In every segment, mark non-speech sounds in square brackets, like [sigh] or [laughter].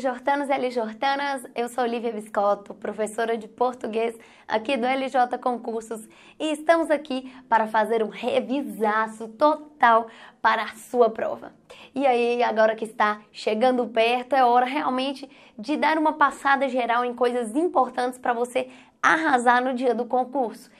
Jortanas e L. Jortanas, eu sou Olivia Biscotto, professora de português aqui do LJ Concursos e estamos aqui para fazer um revisaço total para a sua prova. E aí, agora que está chegando perto, é hora realmente de dar uma passada geral em coisas importantes para você arrasar no dia do concurso.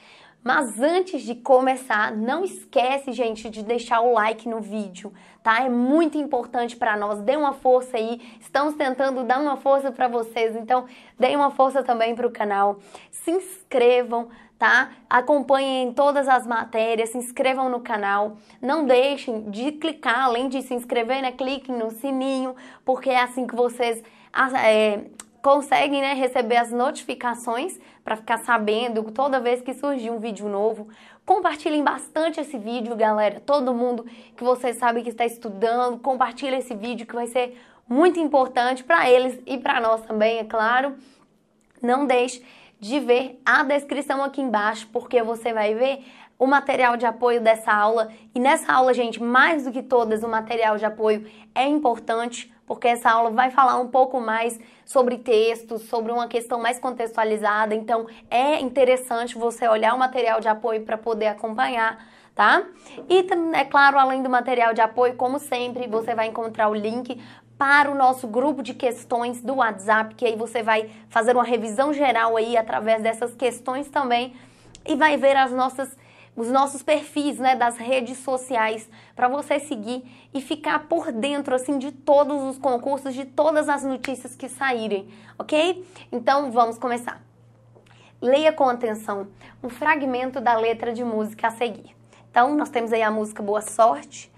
Mas antes de começar, não esquece, gente, de deixar o like no vídeo, tá? É muito importante para nós, dê uma força aí. Estamos tentando dar uma força para vocês, então dê uma força também para o canal. Se inscrevam, tá? Acompanhem todas as matérias, se inscrevam no canal. Não deixem de clicar, além de se inscrever, né? Cliquem no sininho, porque é assim que vocês ah, é, conseguem né, receber as notificações para ficar sabendo toda vez que surgir um vídeo novo. Compartilhem bastante esse vídeo, galera. Todo mundo que você sabe que está estudando, compartilha esse vídeo que vai ser muito importante para eles e para nós também, é claro. Não deixe de ver a descrição aqui embaixo, porque você vai ver o material de apoio dessa aula. E nessa aula, gente, mais do que todas, o material de apoio é importante porque essa aula vai falar um pouco mais sobre textos, sobre uma questão mais contextualizada. Então, é interessante você olhar o material de apoio para poder acompanhar. Tá? E, é claro, além do material de apoio, como sempre, você vai encontrar o link para o nosso grupo de questões do WhatsApp, que aí você vai fazer uma revisão geral aí através dessas questões também e vai ver as nossas os nossos perfis, né, das redes sociais para você seguir e ficar por dentro assim de todos os concursos, de todas as notícias que saírem, OK? Então vamos começar. Leia com atenção um fragmento da letra de música a seguir. Então, nós temos aí a música Boa Sorte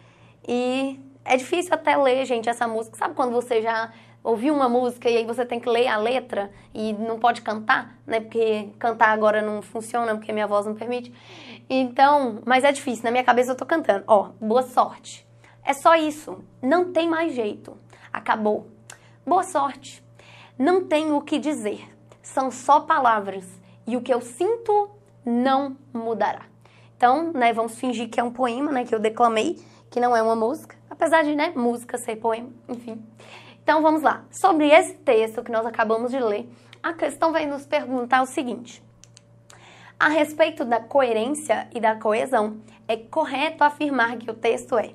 e é difícil até ler, gente, essa música. Sabe quando você já ouviu uma música e aí você tem que ler a letra e não pode cantar, né? Porque cantar agora não funciona, porque minha voz não permite. Então, mas é difícil, na minha cabeça eu tô cantando. Ó, boa sorte. É só isso. Não tem mais jeito. Acabou. Boa sorte. Não tenho o que dizer. São só palavras. E o que eu sinto não mudará. Então, né, vamos fingir que é um poema, né, que eu declamei, que não é uma música. Apesar de, né, música ser poema, enfim. Então, vamos lá. Sobre esse texto que nós acabamos de ler, a questão vai nos perguntar o seguinte: a respeito da coerência e da coesão, é correto afirmar que o texto é.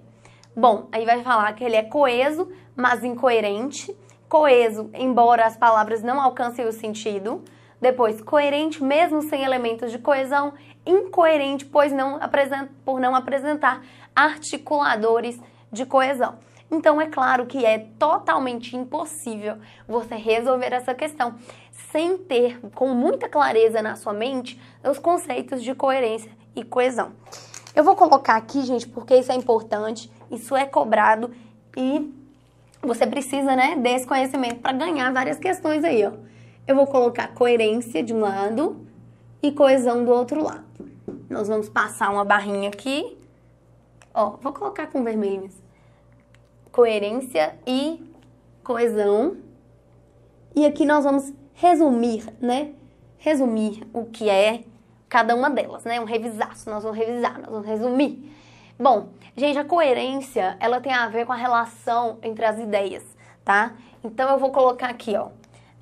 Bom, aí vai falar que ele é coeso, mas incoerente, coeso, embora as palavras não alcancem o sentido, depois coerente mesmo sem elementos de coesão, incoerente pois não apresenta, por não apresentar articuladores de coesão. Então é claro que é totalmente impossível você resolver essa questão sem ter com muita clareza na sua mente os conceitos de coerência e coesão. Eu vou colocar aqui, gente, porque isso é importante, isso é cobrado e você precisa, né, desse conhecimento para ganhar várias questões aí, ó. Eu vou colocar coerência de um lado e coesão do outro lado. Nós vamos passar uma barrinha aqui. Ó, vou colocar com vermelho. Coerência e coesão. E aqui nós vamos resumir, né? Resumir o que é cada uma delas, né? Um revisaço, nós vamos revisar, nós vamos resumir. Bom, gente, a coerência, ela tem a ver com a relação entre as ideias, tá? Então eu vou colocar aqui, ó,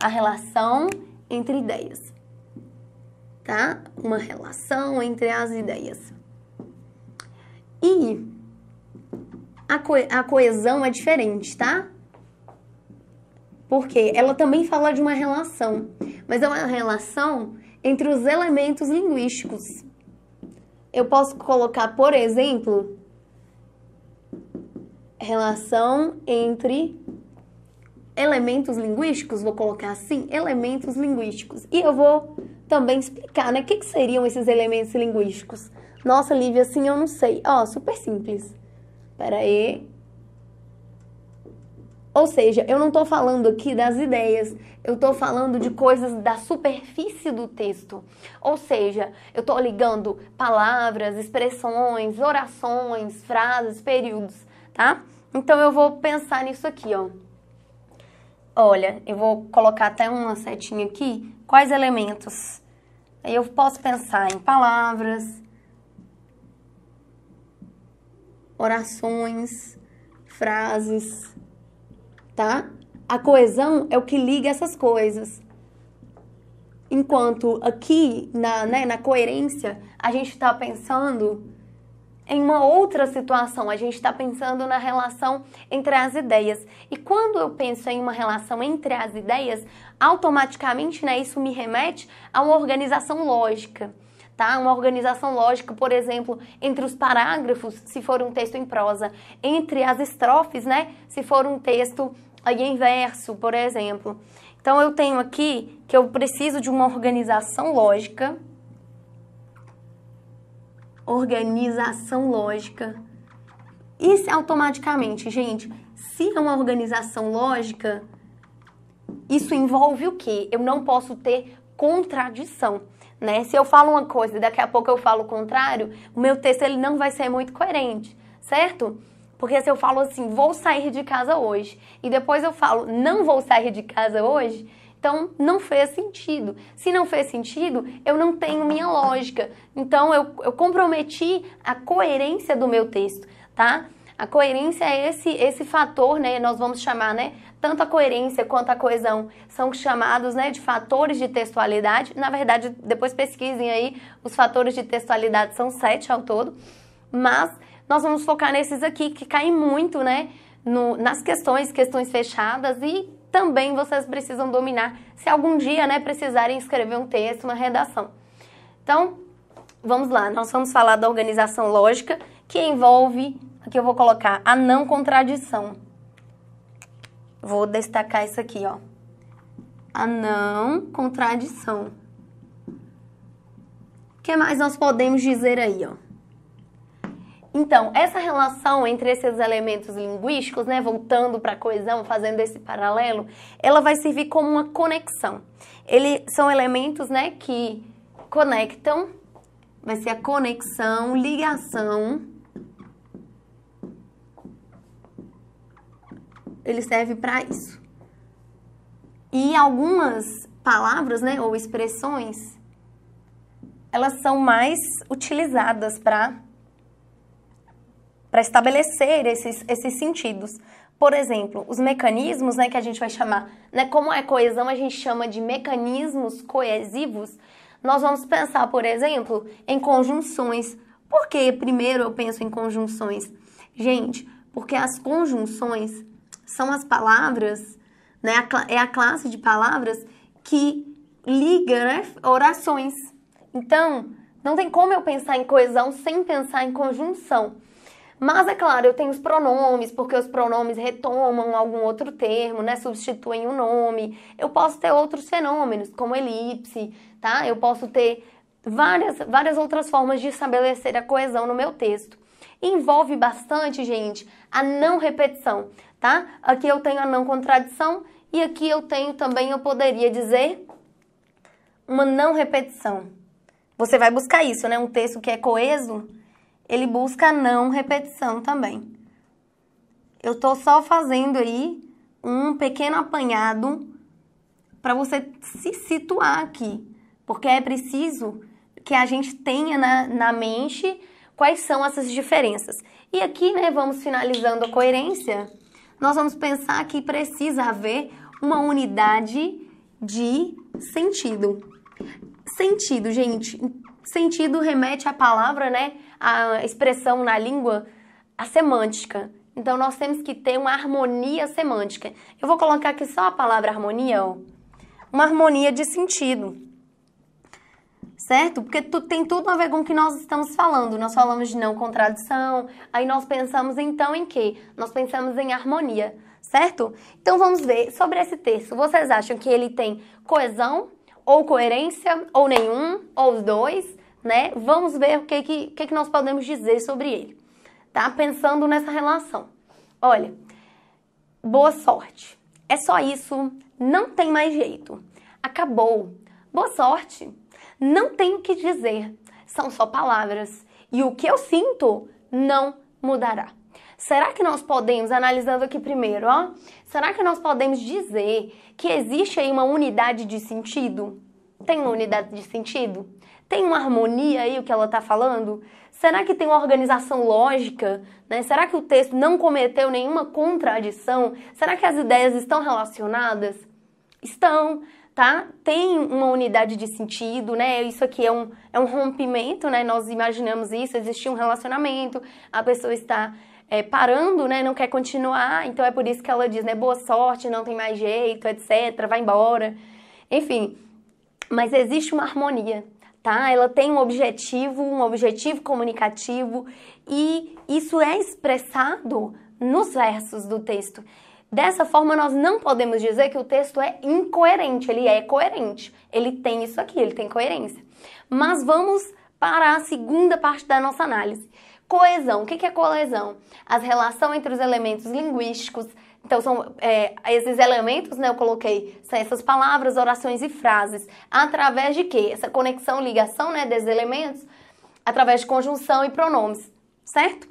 a relação entre ideias. Tá? Uma relação entre as ideias. E a, co a coesão é diferente, tá? Porque ela também fala de uma relação, mas é uma relação entre os elementos linguísticos. Eu posso colocar, por exemplo, relação entre elementos linguísticos, vou colocar assim, elementos linguísticos. E eu vou também explicar, né, o que, que, seriam esses elementos linguísticos. Nossa, Lívia, assim eu não sei. Ó, oh, super simples. Pera aí. Ou seja, eu não estou falando aqui das ideias, eu estou falando de coisas da superfície do texto. Ou seja, eu estou ligando palavras, expressões, orações, frases, períodos, tá? Então eu vou pensar nisso aqui, ó. Olha, eu vou colocar até uma setinha aqui. Quais elementos? Aí eu posso pensar em palavras, orações, frases tá? A coesão é o que liga essas coisas. Enquanto aqui, na, né, na coerência, a gente está pensando em uma outra situação, a gente está pensando na relação entre as ideias. E quando eu penso em uma relação entre as ideias, automaticamente né, isso me remete a uma organização lógica. Tá? Uma organização lógica, por exemplo, entre os parágrafos, se for um texto em prosa, entre as estrofes, né? Se for um texto em inverso, por exemplo. Então eu tenho aqui que eu preciso de uma organização lógica. Organização lógica. Isso automaticamente, gente, se é uma organização lógica, isso envolve o quê? Eu não posso ter contradição. Né? Se eu falo uma coisa e daqui a pouco eu falo o contrário, o meu texto ele não vai ser muito coerente, certo? Porque se eu falo assim, vou sair de casa hoje, e depois eu falo, não vou sair de casa hoje, então não fez sentido. Se não fez sentido, eu não tenho minha lógica. Então eu, eu comprometi a coerência do meu texto, tá? A coerência é esse, esse fator, né? Nós vamos chamar, né? Tanto a coerência quanto a coesão são chamados né, de fatores de textualidade. Na verdade, depois pesquisem aí, os fatores de textualidade são sete ao todo. Mas nós vamos focar nesses aqui que caem muito, né? No, nas questões, questões fechadas e também vocês precisam dominar se algum dia, né, precisarem escrever um texto, uma redação. Então, vamos lá, nós vamos falar da organização lógica que envolve, aqui eu vou colocar, a não contradição. Vou destacar isso aqui, ó. A não contradição. O que mais nós podemos dizer aí, ó? Então, essa relação entre esses elementos linguísticos, né, voltando para a coesão, fazendo esse paralelo, ela vai servir como uma conexão. Ele são elementos, né, que conectam, vai ser a conexão, ligação. Ele serve para isso. E algumas palavras, né, ou expressões, elas são mais utilizadas para para estabelecer esses, esses sentidos. Por exemplo, os mecanismos né, que a gente vai chamar, né, como é coesão, a gente chama de mecanismos coesivos. Nós vamos pensar, por exemplo, em conjunções. Por que primeiro eu penso em conjunções? Gente, porque as conjunções são as palavras, né, é a classe de palavras que liga né, orações. Então, não tem como eu pensar em coesão sem pensar em conjunção. Mas, é claro, eu tenho os pronomes, porque os pronomes retomam algum outro termo, né? Substituem o um nome. Eu posso ter outros fenômenos, como elipse, tá? Eu posso ter várias, várias outras formas de estabelecer a coesão no meu texto. Envolve bastante, gente, a não repetição, tá? Aqui eu tenho a não contradição e aqui eu tenho também, eu poderia dizer, uma não repetição. Você vai buscar isso, né? Um texto que é coeso, ele busca não repetição também. Eu estou só fazendo aí um pequeno apanhado para você se situar aqui, porque é preciso que a gente tenha na, na mente quais são essas diferenças. E aqui, né, vamos finalizando a coerência, nós vamos pensar que precisa haver uma unidade de sentido. Sentido, gente, sentido remete à palavra, né? a expressão na língua, a semântica. Então nós temos que ter uma harmonia semântica. Eu vou colocar aqui só a palavra harmonia, ó. uma harmonia de sentido. Certo? Porque tu, tem tudo a ver com o que nós estamos falando. Nós falamos de não contradição, aí nós pensamos então em quê? Nós pensamos em harmonia, certo? Então vamos ver sobre esse texto. Vocês acham que ele tem coesão, ou coerência, ou nenhum, ou os dois? né? Vamos ver o que, que, que, que nós podemos dizer sobre ele, tá? Pensando nessa relação. Olha, boa sorte. É só isso, não tem mais jeito. Acabou. Boa sorte. Não tenho o que dizer. São só palavras. E o que eu sinto não mudará. Será que nós podemos, analisando aqui primeiro, ó, será que nós podemos dizer que existe aí uma unidade de sentido? Tem uma unidade de sentido? Tem uma harmonia aí o que ela está falando? Será que tem uma organização lógica? Né? Será que o texto não cometeu nenhuma contradição? Será que as ideias estão relacionadas? Estão, tá? Tem uma unidade de sentido, né? Isso aqui é um, é um rompimento, né? Nós imaginamos isso, existia um relacionamento, a pessoa está é, parando, né? Não quer continuar, então é por isso que ela diz, né? Boa sorte, não tem mais jeito, etc. Vai embora. Enfim, mas existe uma harmonia, tá? Ela tem um objetivo, um objetivo comunicativo e isso é expressado nos versos do texto. Dessa forma, nós não podemos dizer que o texto é incoerente, ele é coerente, ele tem isso aqui, ele tem coerência. Mas vamos para a segunda parte da nossa análise. Coesão. O que é coesão? As relações entre os elementos linguísticos, então, são é, esses elementos, né? Eu coloquei são essas palavras, orações e frases. Através de quê? Essa conexão, ligação, né? Desses elementos, através de conjunção e pronomes, certo?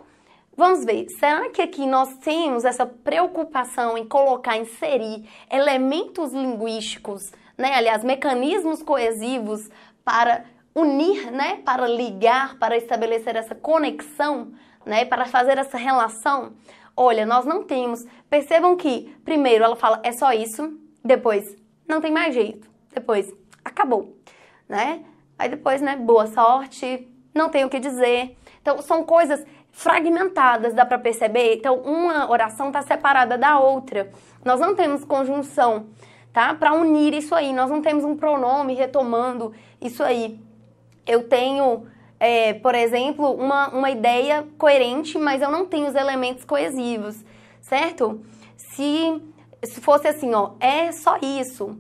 Vamos ver, será que aqui nós temos essa preocupação em colocar, inserir elementos linguísticos, né? Aliás, mecanismos coesivos para unir, né? Para ligar, para estabelecer essa conexão, né? Para fazer essa relação olha, nós não temos. Percebam que, primeiro, ela fala, é só isso. Depois, não tem mais jeito. Depois, acabou, né? Aí depois, né, boa sorte, não tenho o que dizer. Então, são coisas fragmentadas, dá para perceber? Então, uma oração está separada da outra. Nós não temos conjunção, tá? Para unir isso aí, nós não temos um pronome retomando isso aí. Eu tenho é, por exemplo, uma, uma ideia coerente, mas eu não tenho os elementos coesivos, certo? Se, se fosse assim, ó, é só isso,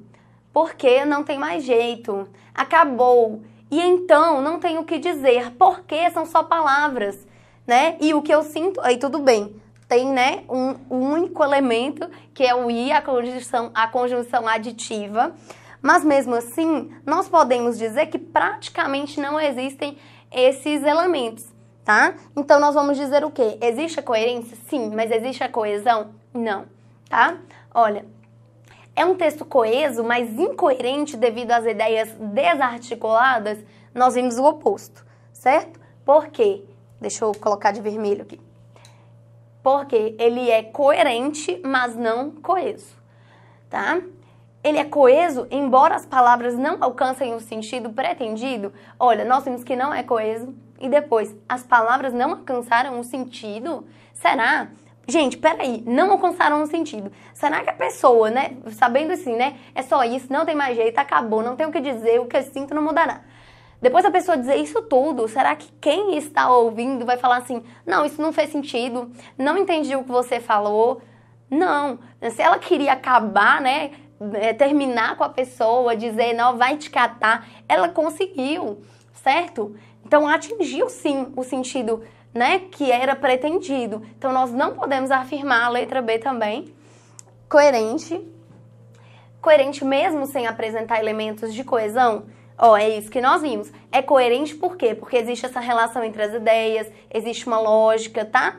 porque não tem mais jeito, acabou, e então não tenho o que dizer, porque são só palavras, né? E o que eu sinto, aí tudo bem, tem né, um, um, único elemento, que é o i, a conjunção, a conjunção aditiva. Mas mesmo assim, nós podemos dizer que praticamente não existem esses elementos, tá? Então nós vamos dizer o quê? Existe a coerência? Sim, mas existe a coesão? Não, tá? Olha, é um texto coeso, mas incoerente devido às ideias desarticuladas, nós vimos o oposto, certo? Por quê? Deixa eu colocar de vermelho aqui. Porque ele é coerente, mas não coeso, tá? Ele é coeso, embora as palavras não alcancem o sentido pretendido? Olha, nós vimos que não é coeso. E depois, as palavras não alcançaram o sentido? Será? Gente, peraí, não alcançaram o sentido. Será que a pessoa, né, sabendo assim, né, é só isso, não tem mais jeito, acabou, não tem o que dizer, o que eu sinto não mudará. Depois a pessoa dizer isso tudo, será que quem está ouvindo vai falar assim, não, isso não fez sentido, não entendi o que você falou? Não, se ela queria acabar, né, é, terminar com a pessoa, dizer não, vai te catar, ela conseguiu, certo? Então atingiu sim o sentido, né, que era pretendido. Então nós não podemos afirmar a letra B também coerente, coerente mesmo sem apresentar elementos de coesão. Ó, oh, é isso que nós vimos. É coerente por quê? Porque existe essa relação entre as ideias, existe uma lógica, tá?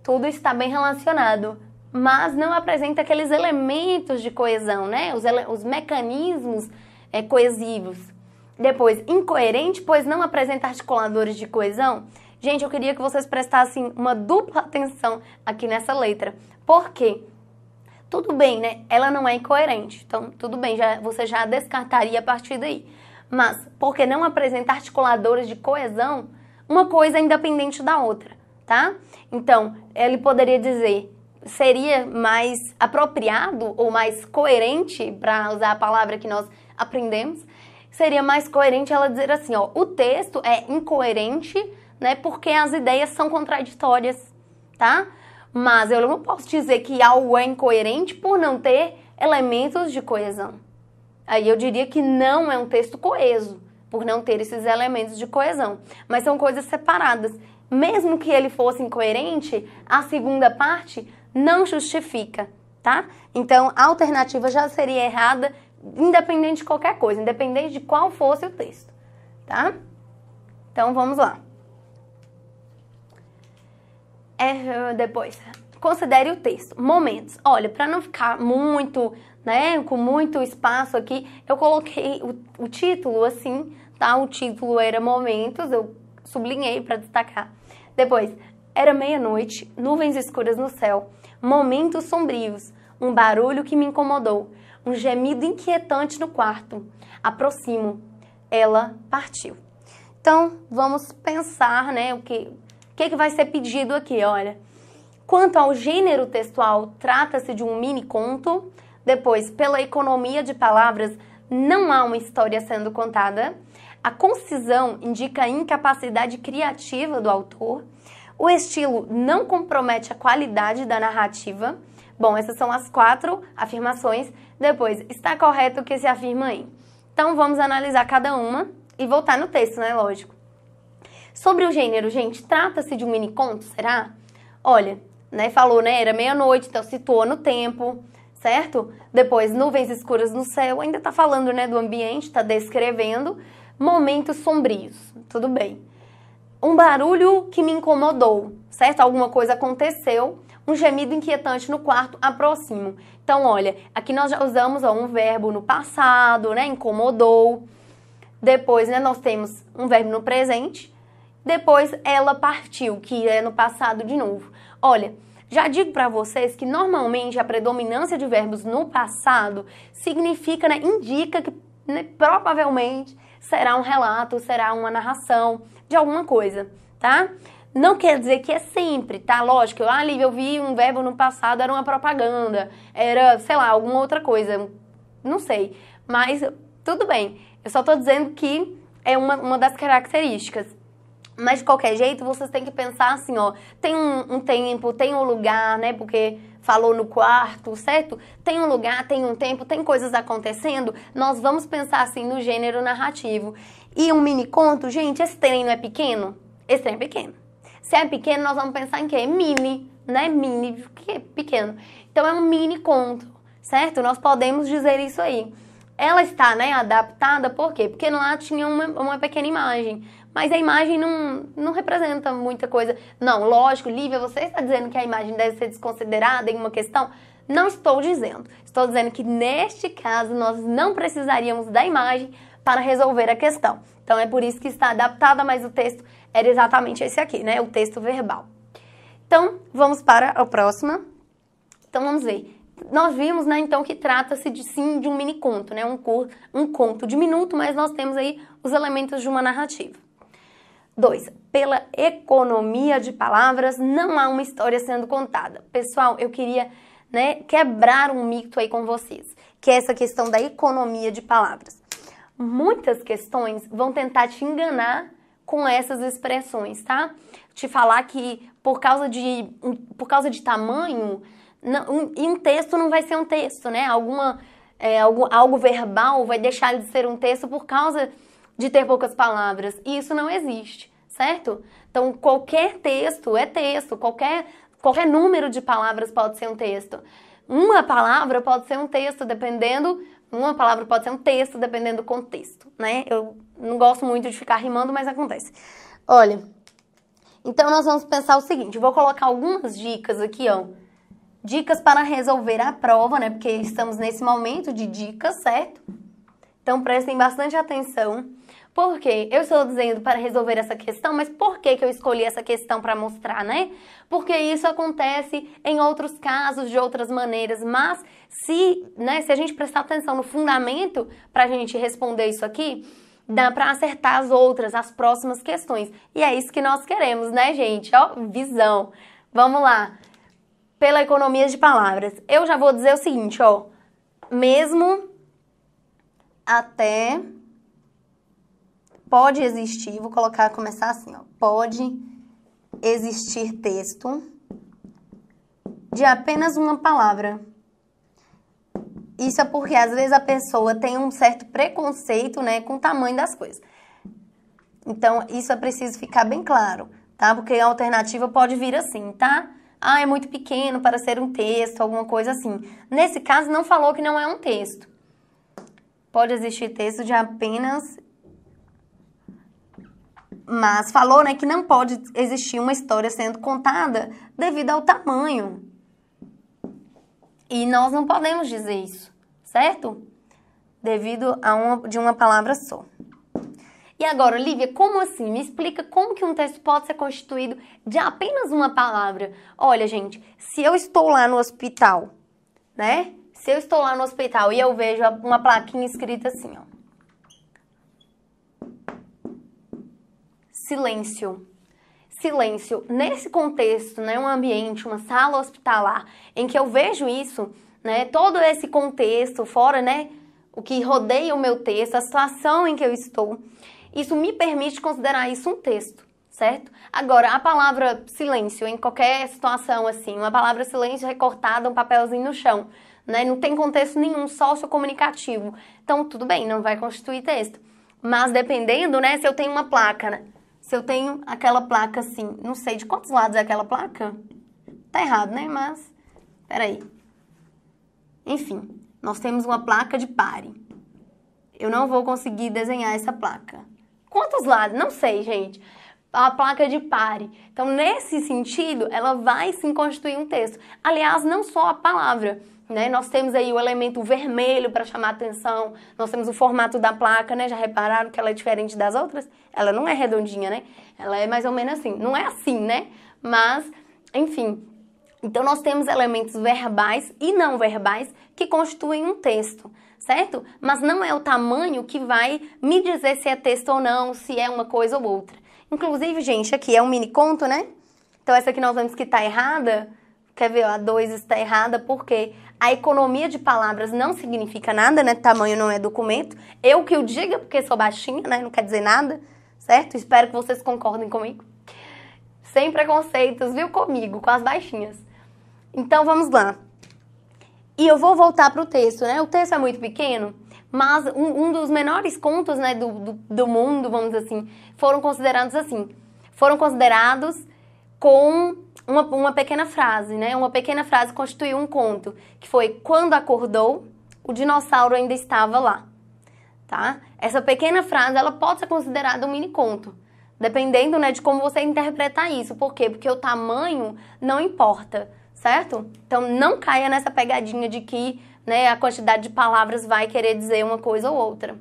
Tudo está bem relacionado mas não apresenta aqueles elementos de coesão, né? Os, ele, os mecanismos é, coesivos. Depois, incoerente, pois não apresenta articuladores de coesão. Gente, eu queria que vocês prestassem uma dupla atenção aqui nessa letra. Por quê? Tudo bem, né? Ela não é incoerente. Então, tudo bem, já, você já descartaria a partir daí. Mas, porque não apresenta articuladores de coesão, uma coisa é independente da outra, tá? Então, ele poderia dizer seria mais apropriado ou mais coerente, para usar a palavra que nós aprendemos, seria mais coerente ela dizer assim, ó, o texto é incoerente, né, porque as ideias são contraditórias, tá? Mas eu não posso dizer que algo é incoerente por não ter elementos de coesão. Aí eu diria que não é um texto coeso, por não ter esses elementos de coesão, mas são coisas separadas mesmo que ele fosse incoerente, a segunda parte não justifica, tá? Então, a alternativa já seria errada, independente de qualquer coisa, independente de qual fosse o texto, tá? Então, vamos lá. É, depois, considere o texto. Momentos. Olha, para não ficar muito, né, com muito espaço aqui, eu coloquei o, o título assim, tá? O título era Momentos, eu sublinhei para destacar. Depois, era meia-noite, nuvens escuras no céu momentos sombrios, um barulho que me incomodou, um gemido inquietante no quarto. Aproximo. Ela partiu. Então, vamos pensar, né, o que, o que, que vai ser pedido aqui, olha. Quanto ao gênero textual, trata-se de um mini conto. Depois, pela economia de palavras, não há uma história sendo contada. A concisão indica a incapacidade criativa do autor. O estilo não compromete a qualidade da narrativa. Bom, essas são as quatro afirmações. Depois, está correto o que se afirma em. Então, vamos analisar cada uma e voltar no texto, né? Lógico. Sobre o gênero, gente, trata-se de um mini conto, será? Olha, né? Falou, né? Era meia-noite, então situou no tempo, certo? Depois, nuvens escuras no céu. Ainda está falando, né? Do ambiente, está descrevendo. Momentos sombrios, tudo bem um barulho que me incomodou, certo? Alguma coisa aconteceu, um gemido inquietante no quarto, aproximo. Então, olha, aqui nós já usamos ó, um verbo no passado, né? Incomodou. Depois, né, nós temos um verbo no presente. Depois, ela partiu, que é no passado de novo. Olha, já digo para vocês que normalmente a predominância de verbos no passado significa, né, indica que né, provavelmente será um relato, será uma narração de alguma coisa, tá? Não quer dizer que é sempre, tá? Lógico, ah, Lívia, eu vi um verbo no passado, era uma propaganda, era, sei lá, alguma outra coisa, não sei. Mas tudo bem, eu só tô dizendo que é uma, uma das características. Mas de qualquer jeito, vocês têm que pensar assim, ó, tem um, um tempo, tem um lugar, né? Porque falou no quarto, certo? Tem um lugar, tem um tempo, tem coisas acontecendo. Nós vamos pensar assim no gênero narrativo. E um mini conto, gente, esse trem não é pequeno? Esse trem é pequeno. Se é pequeno, nós vamos pensar em quê? Mini, né? Mini, que é pequeno. Então é um mini conto, certo? Nós podemos dizer isso aí. Ela está, né, adaptada, por quê? Porque lá tinha uma, uma pequena imagem, mas a imagem não, não representa muita coisa. Não, lógico, Lívia, você está dizendo que a imagem deve ser desconsiderada em uma questão? Não estou dizendo. Estou dizendo que neste caso nós não precisaríamos da imagem para resolver a questão. Então é por isso que está adaptada, mas o texto era exatamente esse aqui, né? O texto verbal. Então, vamos para a próxima. Então vamos ver. Nós vimos, né, então, que trata-se de sim de um mini conto, né? Um, cur um conto diminuto, mas nós temos aí os elementos de uma narrativa. 2. Pela economia de palavras, não há uma história sendo contada. Pessoal, eu queria né, quebrar um mito aí com vocês, que é essa questão da economia de palavras. Uhum. muitas questões vão tentar te enganar com essas expressões, tá? Te falar que por causa de, por causa de tamanho, não, um, texto não vai ser um texto, né? Alguma, é, algo, algo verbal vai deixar de ser um texto por causa de ter poucas palavras. E isso não existe, certo? Então, qualquer texto é texto, qualquer, qualquer número de palavras pode ser um texto. Uma palavra pode ser um texto, dependendo uma palavra pode ser um texto, dependendo do contexto, né? Eu não gosto muito de ficar rimando, mas acontece. Olha, então nós vamos pensar o seguinte, vou colocar algumas dicas aqui, ó. Dicas para resolver a prova, né? Porque estamos nesse momento de dicas, certo? Então prestem bastante atenção, porque eu estou dizendo para resolver essa questão, mas por que, que eu escolhi essa questão para mostrar, né? Porque isso acontece em outros casos, de outras maneiras, mas se, né, se a gente prestar atenção no fundamento para a gente responder isso aqui, dá para acertar as outras, as próximas questões. E é isso que nós queremos, né, gente? Ó, visão. Vamos lá. Pela economia de palavras. Eu já vou dizer o seguinte, ó. Mesmo até pode existir, vou colocar começar assim, ó. Pode existir texto de apenas uma palavra isso é porque às vezes a pessoa tem um certo preconceito, né, com o tamanho das coisas. Então, isso é preciso ficar bem claro, tá? Porque a alternativa pode vir assim, tá? Ah, é muito pequeno para ser um texto, alguma coisa assim. Nesse caso, não falou que não é um texto. Pode existir texto de apenas. Mas falou, né, que não pode existir uma história sendo contada devido ao tamanho. E nós não podemos dizer isso, certo? Devido a uma, de uma palavra só. E agora, Lívia, como assim? Me explica como que um texto pode ser constituído de apenas uma palavra. Olha, gente, se eu estou lá no hospital, né? Se eu estou lá no hospital e eu vejo uma plaquinha escrita assim, ó. Silêncio silêncio. Nesse contexto, né, um ambiente, uma sala hospitalar, em que eu vejo isso, né, todo esse contexto fora, né, o que rodeia o meu texto, a situação em que eu estou, isso me permite considerar isso um texto, certo? Agora, a palavra silêncio, em qualquer situação assim, uma palavra silêncio recortada, um papelzinho no chão, né, não tem contexto nenhum sociocomunicativo. Então, tudo bem, não vai constituir texto. Mas dependendo, né, se eu tenho uma placa, né, se eu tenho aquela placa assim, não sei de quantos lados é aquela placa, tá errado, né? Mas, peraí. Enfim, nós temos uma placa de pare. Eu não vou conseguir desenhar essa placa. Quantos lados? Não sei, gente. A placa de pare. Então, nesse sentido, ela vai se constituir um texto. Aliás, não só a palavra né? Nós temos aí o elemento vermelho para chamar atenção, nós temos o formato da placa, né? Já repararam que ela é diferente das outras? Ela não é redondinha, né? Ela é mais ou menos assim. Não é assim, né? Mas, enfim. Então, nós temos elementos verbais e não verbais que constituem um texto, certo? Mas não é o tamanho que vai me dizer se é texto ou não, se é uma coisa ou outra. Inclusive, gente, aqui é um mini conto, né? Então, essa aqui nós vemos que está errada. Quer ver? A 2 está errada porque a economia de palavras não significa nada, né? Tamanho não é documento. Eu que o diga, porque sou baixinha, né? Não quer dizer nada, certo? Espero que vocês concordem comigo. Sem preconceitos, viu? Comigo, com as baixinhas. Então vamos lá. E eu vou voltar para o texto, né? O texto é muito pequeno, mas um, um dos menores contos né, do, do, do mundo, vamos dizer assim, foram considerados assim. Foram considerados com uma, uma pequena frase, né? Uma pequena frase constituiu um conto, que foi quando acordou, o dinossauro ainda estava lá, tá? Essa pequena frase, ela pode ser considerada um mini conto, dependendo, né, de como você interpretar isso. Por quê? Porque o tamanho não importa, certo? Então não caia nessa pegadinha de que, né, a quantidade de palavras vai querer dizer uma coisa ou outra.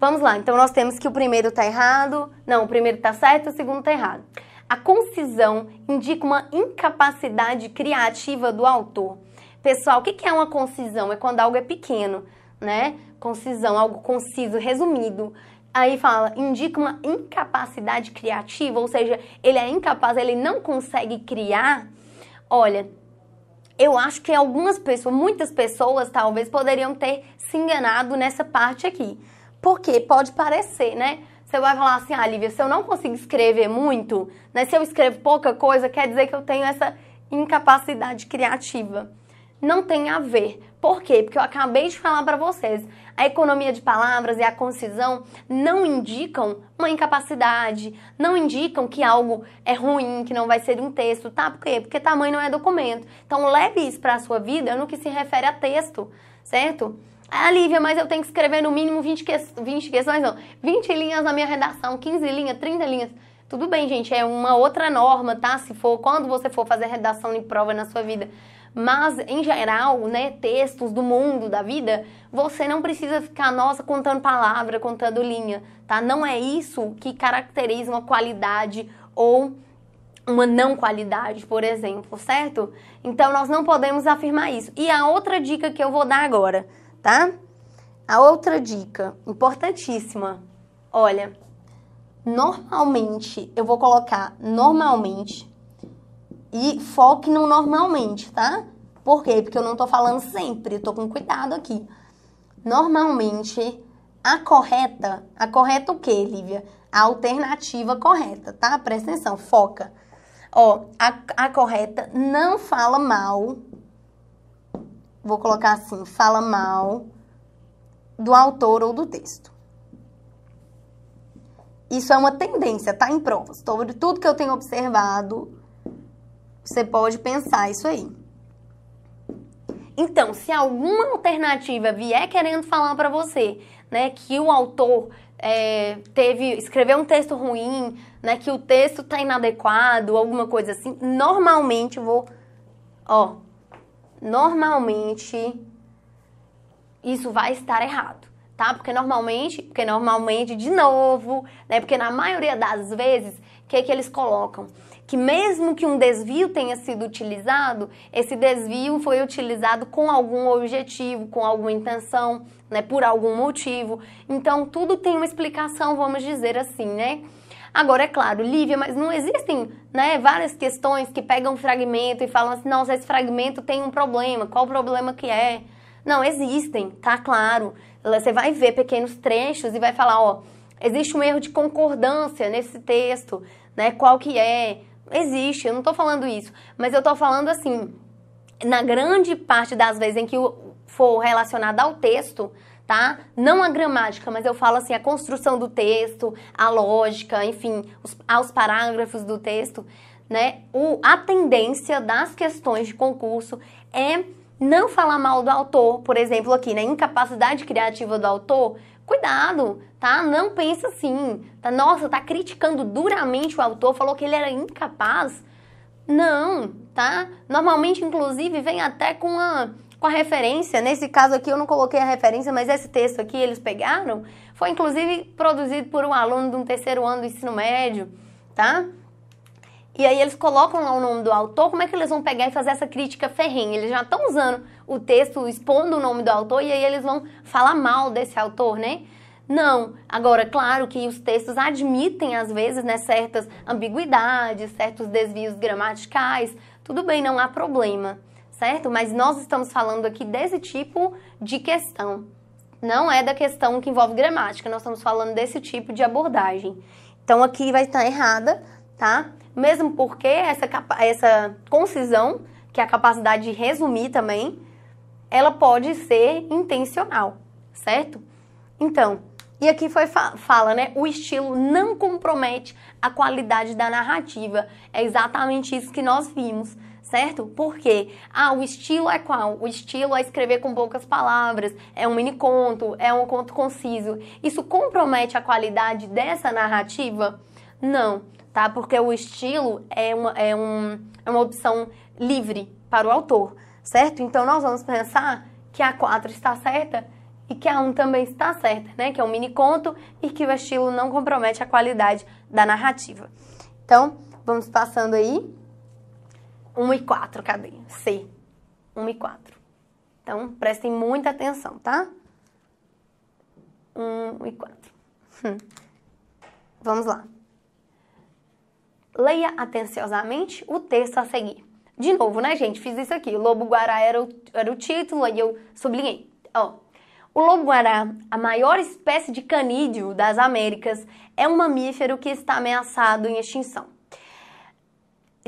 Vamos lá, então nós temos que o primeiro está errado, não, o primeiro está certo, o segundo está errado. A concisão indica uma incapacidade criativa do autor. Pessoal, o que é uma concisão? É quando algo é pequeno, né? Concisão, algo conciso, resumido. Aí fala, indica uma incapacidade criativa, ou seja, ele é incapaz, ele não consegue criar. Olha, eu acho que algumas pessoas, muitas pessoas talvez poderiam ter se enganado nessa parte aqui. Porque pode parecer, né? Você vai falar assim, ah, Lívia, se eu não consigo escrever muito, né, se eu escrevo pouca coisa, quer dizer que eu tenho essa incapacidade criativa. Não tem a ver. Por quê? Porque eu acabei de falar para vocês, a economia de palavras e a concisão não indicam uma incapacidade, não indicam que algo é ruim, que não vai ser um texto, tá? Por quê? Porque tamanho não é documento. Então leve isso para a sua vida no que se refere a texto, certo? Ah, Lívia, mas eu tenho que escrever no mínimo 20, que... 20 questões, não. 20 linhas na minha redação, 15 linhas, 30 linhas. Tudo bem, gente, é uma outra norma, tá? Se for, quando você for fazer redação em prova na sua vida. Mas, em geral, né, textos do mundo, da vida, você não precisa ficar, nossa, contando palavra, contando linha, tá? Não é isso que caracteriza uma qualidade ou uma não qualidade, por exemplo, certo? Então, nós não podemos afirmar isso. E a outra dica que eu vou dar agora tá? A outra dica, importantíssima. Olha, normalmente eu vou colocar normalmente e foque no normalmente, tá? Por quê? Porque eu não tô falando sempre, tô com cuidado aqui. Normalmente a correta, a correta o quê, Lívia? A alternativa correta, tá? Presta atenção, foca. Ó, a, a correta não fala mal vou colocar assim, fala mal do autor ou do texto. Isso é uma tendência, tá em provas. Sobre tudo que eu tenho observado, você pode pensar isso aí. Então, se alguma alternativa vier querendo falar para você, né, que o autor é, teve escreveu um texto ruim, né, que o texto tá inadequado, alguma coisa assim, normalmente vou, ó, normalmente isso vai estar errado, tá? Porque normalmente, porque normalmente de novo, né? Porque na maioria das vezes, o que é que eles colocam? Que mesmo que um desvio tenha sido utilizado, esse desvio foi utilizado com algum objetivo, com alguma intenção, né, por algum motivo. Então tudo tem uma explicação, vamos dizer assim, né? Agora, é claro, Lívia, mas não existem né, várias questões que pegam um fragmento e falam assim, nossa, esse fragmento tem um problema, qual o problema que é? Não, existem, tá claro. Você vai ver pequenos trechos e vai falar, ó, existe um erro de concordância nesse texto, né? Qual que é? Existe, eu não tô falando isso, mas eu tô falando assim, na grande parte das vezes em que for relacionado ao texto, tá? Não a gramática, mas eu falo assim, a construção do texto, a lógica, enfim, os, aos parágrafos do texto, né? O, a tendência das questões de concurso é não falar mal do autor, por exemplo, aqui, né? Incapacidade criativa do autor. Cuidado, tá? Não pensa assim. Tá? Nossa, tá criticando duramente o autor, falou que ele era incapaz. Não, tá? Normalmente, inclusive, vem até com uma com a referência. Nesse caso aqui eu não coloquei a referência, mas esse texto aqui eles pegaram. Foi inclusive produzido por um aluno de um terceiro ano do ensino médio, tá? E aí eles colocam lá o nome do autor, como é que eles vão pegar e fazer essa crítica ferrenha? Eles já estão usando o texto, expondo o nome do autor, e aí eles vão falar mal desse autor, né? Não. Agora, claro que os textos admitem, às vezes, né, certas ambiguidades, certos desvios gramaticais. Tudo bem, não há problema certo? Mas nós estamos falando aqui desse tipo de questão. Não é da questão que envolve gramática, nós estamos falando desse tipo de abordagem. Então aqui vai estar errada, tá? Mesmo porque essa, essa concisão, que é a capacidade de resumir também, ela pode ser intencional, certo? Então, e aqui foi fala, né? O estilo não compromete a qualidade da narrativa. É exatamente isso que nós vimos certo? Porque ah, o estilo é qual? O estilo é escrever com poucas palavras, é um mini conto, é um conto conciso. Isso compromete a qualidade dessa narrativa? Não, tá? Porque o estilo é uma, é um, é uma opção livre para o autor, certo? Então nós vamos pensar que a 4 está certa e que a 1 também está certa, né? Que é um mini conto e que o estilo não compromete a qualidade da narrativa. Então, vamos passando aí. 1 e 4, cadê? C. 1 e 4. Então, prestem muita atenção, tá? 1 e 4. Hum. Vamos lá. Leia atenciosamente o texto a seguir. De novo, né, gente? Fiz isso aqui. O Lobo Guará era o, era o título, aí eu sublinhei. Ó. O lobo-guará, a maior espécie de canídeo das Américas, é um mamífero que está ameaçado em extinção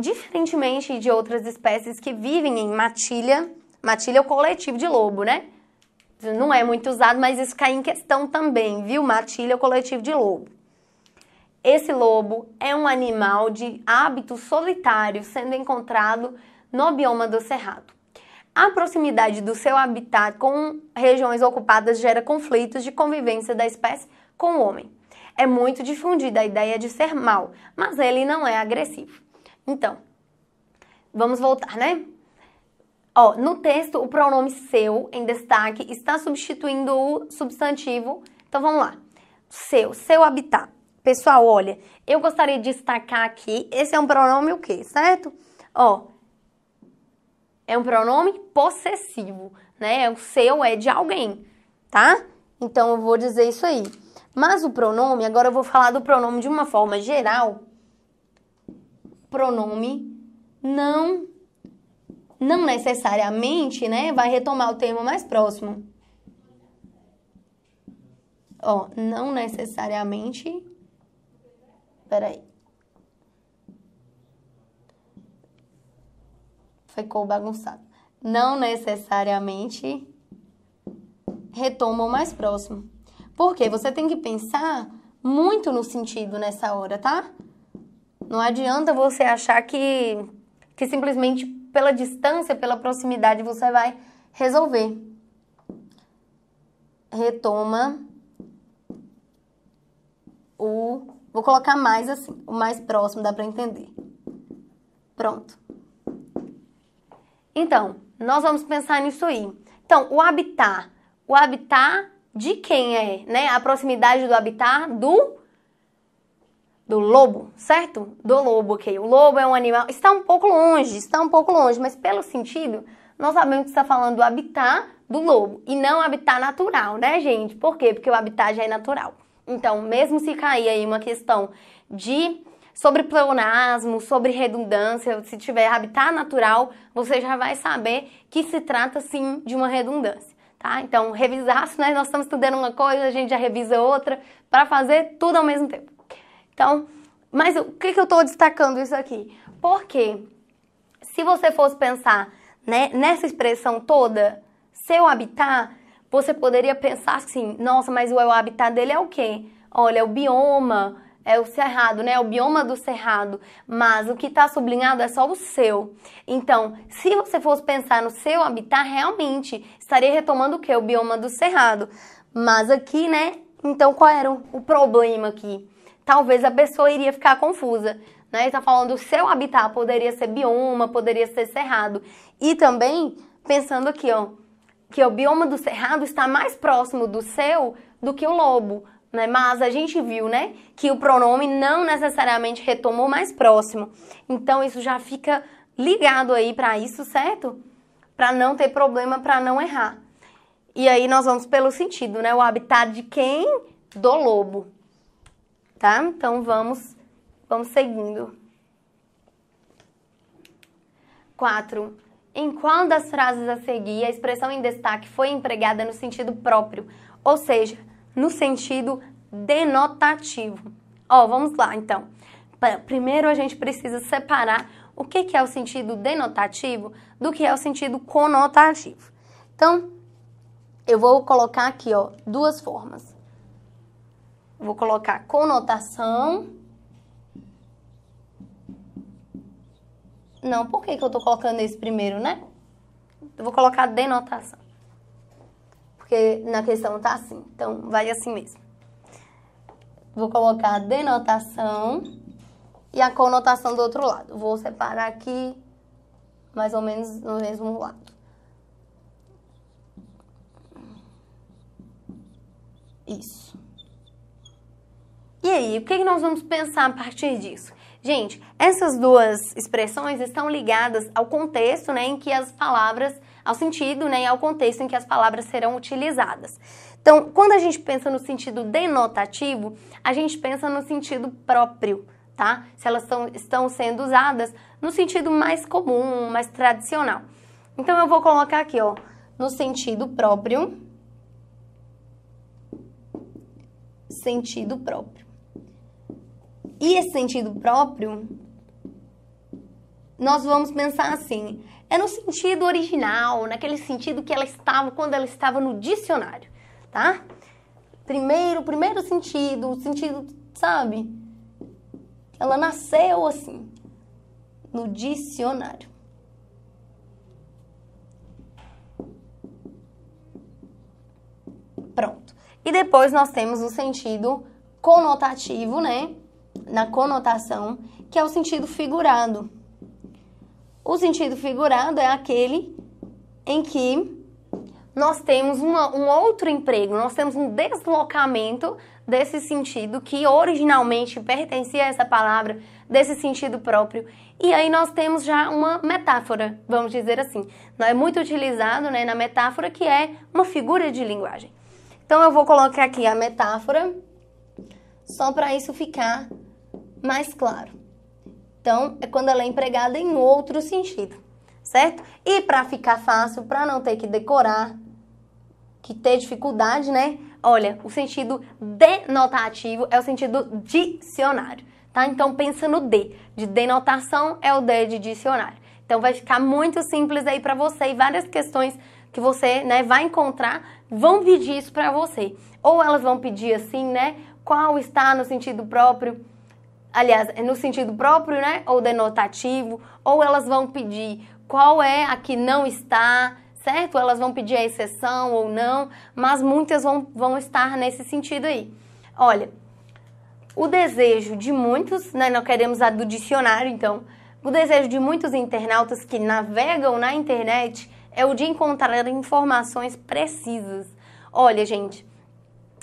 diferentemente de outras espécies que vivem em matilha, matilha é o coletivo de lobo, né? Não é muito usado, mas isso cai em questão também, viu? Matilha é o coletivo de lobo. Esse lobo é um animal de hábito solitário, sendo encontrado no bioma do cerrado. A proximidade do seu habitat com regiões ocupadas gera conflitos de convivência da espécie com o homem. É muito difundida a ideia de ser mau, mas ele não é agressivo. Então, vamos voltar, né? Ó, no texto, o pronome seu em destaque está substituindo o substantivo. Então vamos lá. Seu, seu habitat. Pessoal, olha, eu gostaria de destacar aqui, esse é um pronome o quê, certo? Ó, é um pronome possessivo, né? O seu é de alguém, tá? Então eu vou dizer isso aí. Mas o pronome, agora eu vou falar do pronome de uma forma geral, pronome não não necessariamente, né, vai retomar o termo mais próximo. Ó, não necessariamente. Peraí. Ficou bagunçado. Não necessariamente retoma o mais próximo. Porque você tem que pensar muito no sentido nessa hora, tá? Não adianta você achar que, que simplesmente pela distância, pela proximidade, você vai resolver. Retoma o. Vou colocar mais assim, o mais próximo, dá para entender. Pronto. Então, nós vamos pensar nisso aí. Então, o habitat. O habitat de quem é, né? A proximidade do habitat do do lobo, certo? Do lobo, ok. O lobo é um animal. Está um pouco longe, está um pouco longe, mas pelo sentido, nós sabemos que está falando do habitat do lobo e não habitat natural, né, gente? Por quê? Porque o habitat já é natural. Então, mesmo se cair aí uma questão de sobre pleonasmo, sobre redundância, se tiver habitat natural, você já vai saber que se trata sim de uma redundância, tá? Então, revisar, né? Nós estamos estudando uma coisa, a gente já revisa outra, para fazer tudo ao mesmo tempo. Então, mas o que, que eu estou destacando isso aqui? Porque se você fosse pensar né, nessa expressão toda, seu habitat, você poderia pensar assim, nossa, mas o habitat dele é o quê? Olha, é o bioma, é o cerrado, né? É o bioma do cerrado, mas o que está sublinhado é só o seu. Então, se você fosse pensar no seu habitat, realmente estaria retomando o que? O bioma do cerrado. Mas aqui, né? Então, qual era o problema aqui? talvez a pessoa iria ficar confusa. Né? Está falando o seu habitat poderia ser bioma, poderia ser cerrado. E também pensando aqui, ó, que o bioma do cerrado está mais próximo do seu do que o lobo. Né? Mas a gente viu, né, que o pronome não necessariamente retomou o mais próximo. Então isso já fica ligado aí para isso, certo? Para não ter problema, para não errar. E aí nós vamos pelo sentido, né? O habitat de quem? Do lobo tá? Então vamos, vamos seguindo. 4. Em qual das frases a seguir a expressão em destaque foi empregada no sentido próprio, ou seja, no sentido denotativo? Ó, vamos lá então. Primeiro a gente precisa separar o que, que é o sentido denotativo do que é o sentido conotativo. Então, eu vou colocar aqui ó, duas formas. Vou colocar conotação. Não, por que, que eu tô colocando esse primeiro, né? Eu vou colocar denotação. Porque na questão tá assim, então vai assim mesmo. Vou colocar a denotação e a conotação do outro lado. Vou separar aqui mais ou menos no mesmo lado. Isso. E aí, o que nós vamos pensar a partir disso? Gente, essas duas expressões estão ligadas ao contexto né, em que as palavras, ao sentido né, e ao contexto em que as palavras serão utilizadas. Então, quando a gente pensa no sentido denotativo, a gente pensa no sentido próprio, tá? Se elas tão, estão sendo usadas no sentido mais comum, mais tradicional. Então, eu vou colocar aqui, ó, no sentido próprio. Sentido próprio e esse sentido próprio, nós vamos pensar assim: é no sentido original, naquele sentido que ela estava quando ela estava no dicionário, tá? Primeiro, primeiro sentido, o sentido, sabe? Ela nasceu assim, no dicionário. Pronto. E depois nós temos o sentido conotativo, né? na conotação, que é o sentido figurado. O sentido figurado é aquele em que nós temos uma, um outro emprego, nós temos um deslocamento desse sentido que originalmente pertencia a essa palavra, desse sentido próprio. E aí nós temos já uma metáfora, vamos dizer assim. É muito utilizado né, na metáfora que é uma figura de linguagem. Então eu vou colocar aqui a metáfora só para isso ficar mais claro. Então, é quando ela é empregada em outro sentido, certo? E para ficar fácil, para não ter que decorar, que ter dificuldade, né? Olha, o sentido denotativo é o sentido dicionário, tá? Então, pensa no D. De denotação é o D de dicionário. Então, vai ficar muito simples aí para você e várias questões que você né, vai encontrar vão pedir isso para você. Ou elas vão pedir assim, né? Qual está no sentido próprio? aliás, é no sentido próprio, né? Ou denotativo, ou elas vão pedir qual é a que não está, certo? Elas vão pedir a exceção ou não, mas muitas vão, vão estar nesse sentido aí. Olha, o desejo de muitos, né? Nós queremos a do dicionário, então. O desejo de muitos internautas que navegam na internet é o de encontrar informações precisas. Olha, gente,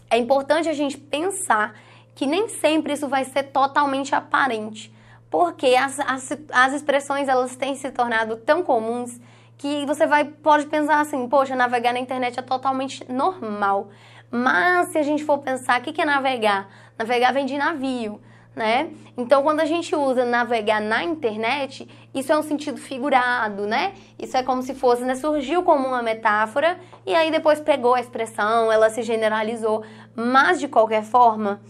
é importante a gente pensar que nem sempre isso vai ser totalmente aparente, porque as, as, as expressões elas têm se tornado tão comuns que você vai pode pensar assim, poxa, navegar na internet é totalmente normal. Mas se a gente for pensar, o que é navegar? Navegar vem de navio, né? Então, quando a gente usa navegar na internet, isso é um sentido figurado, né? Isso é como se fosse, né? Surgiu como uma metáfora e aí depois pegou a expressão, ela se generalizou. Mas, de qualquer forma,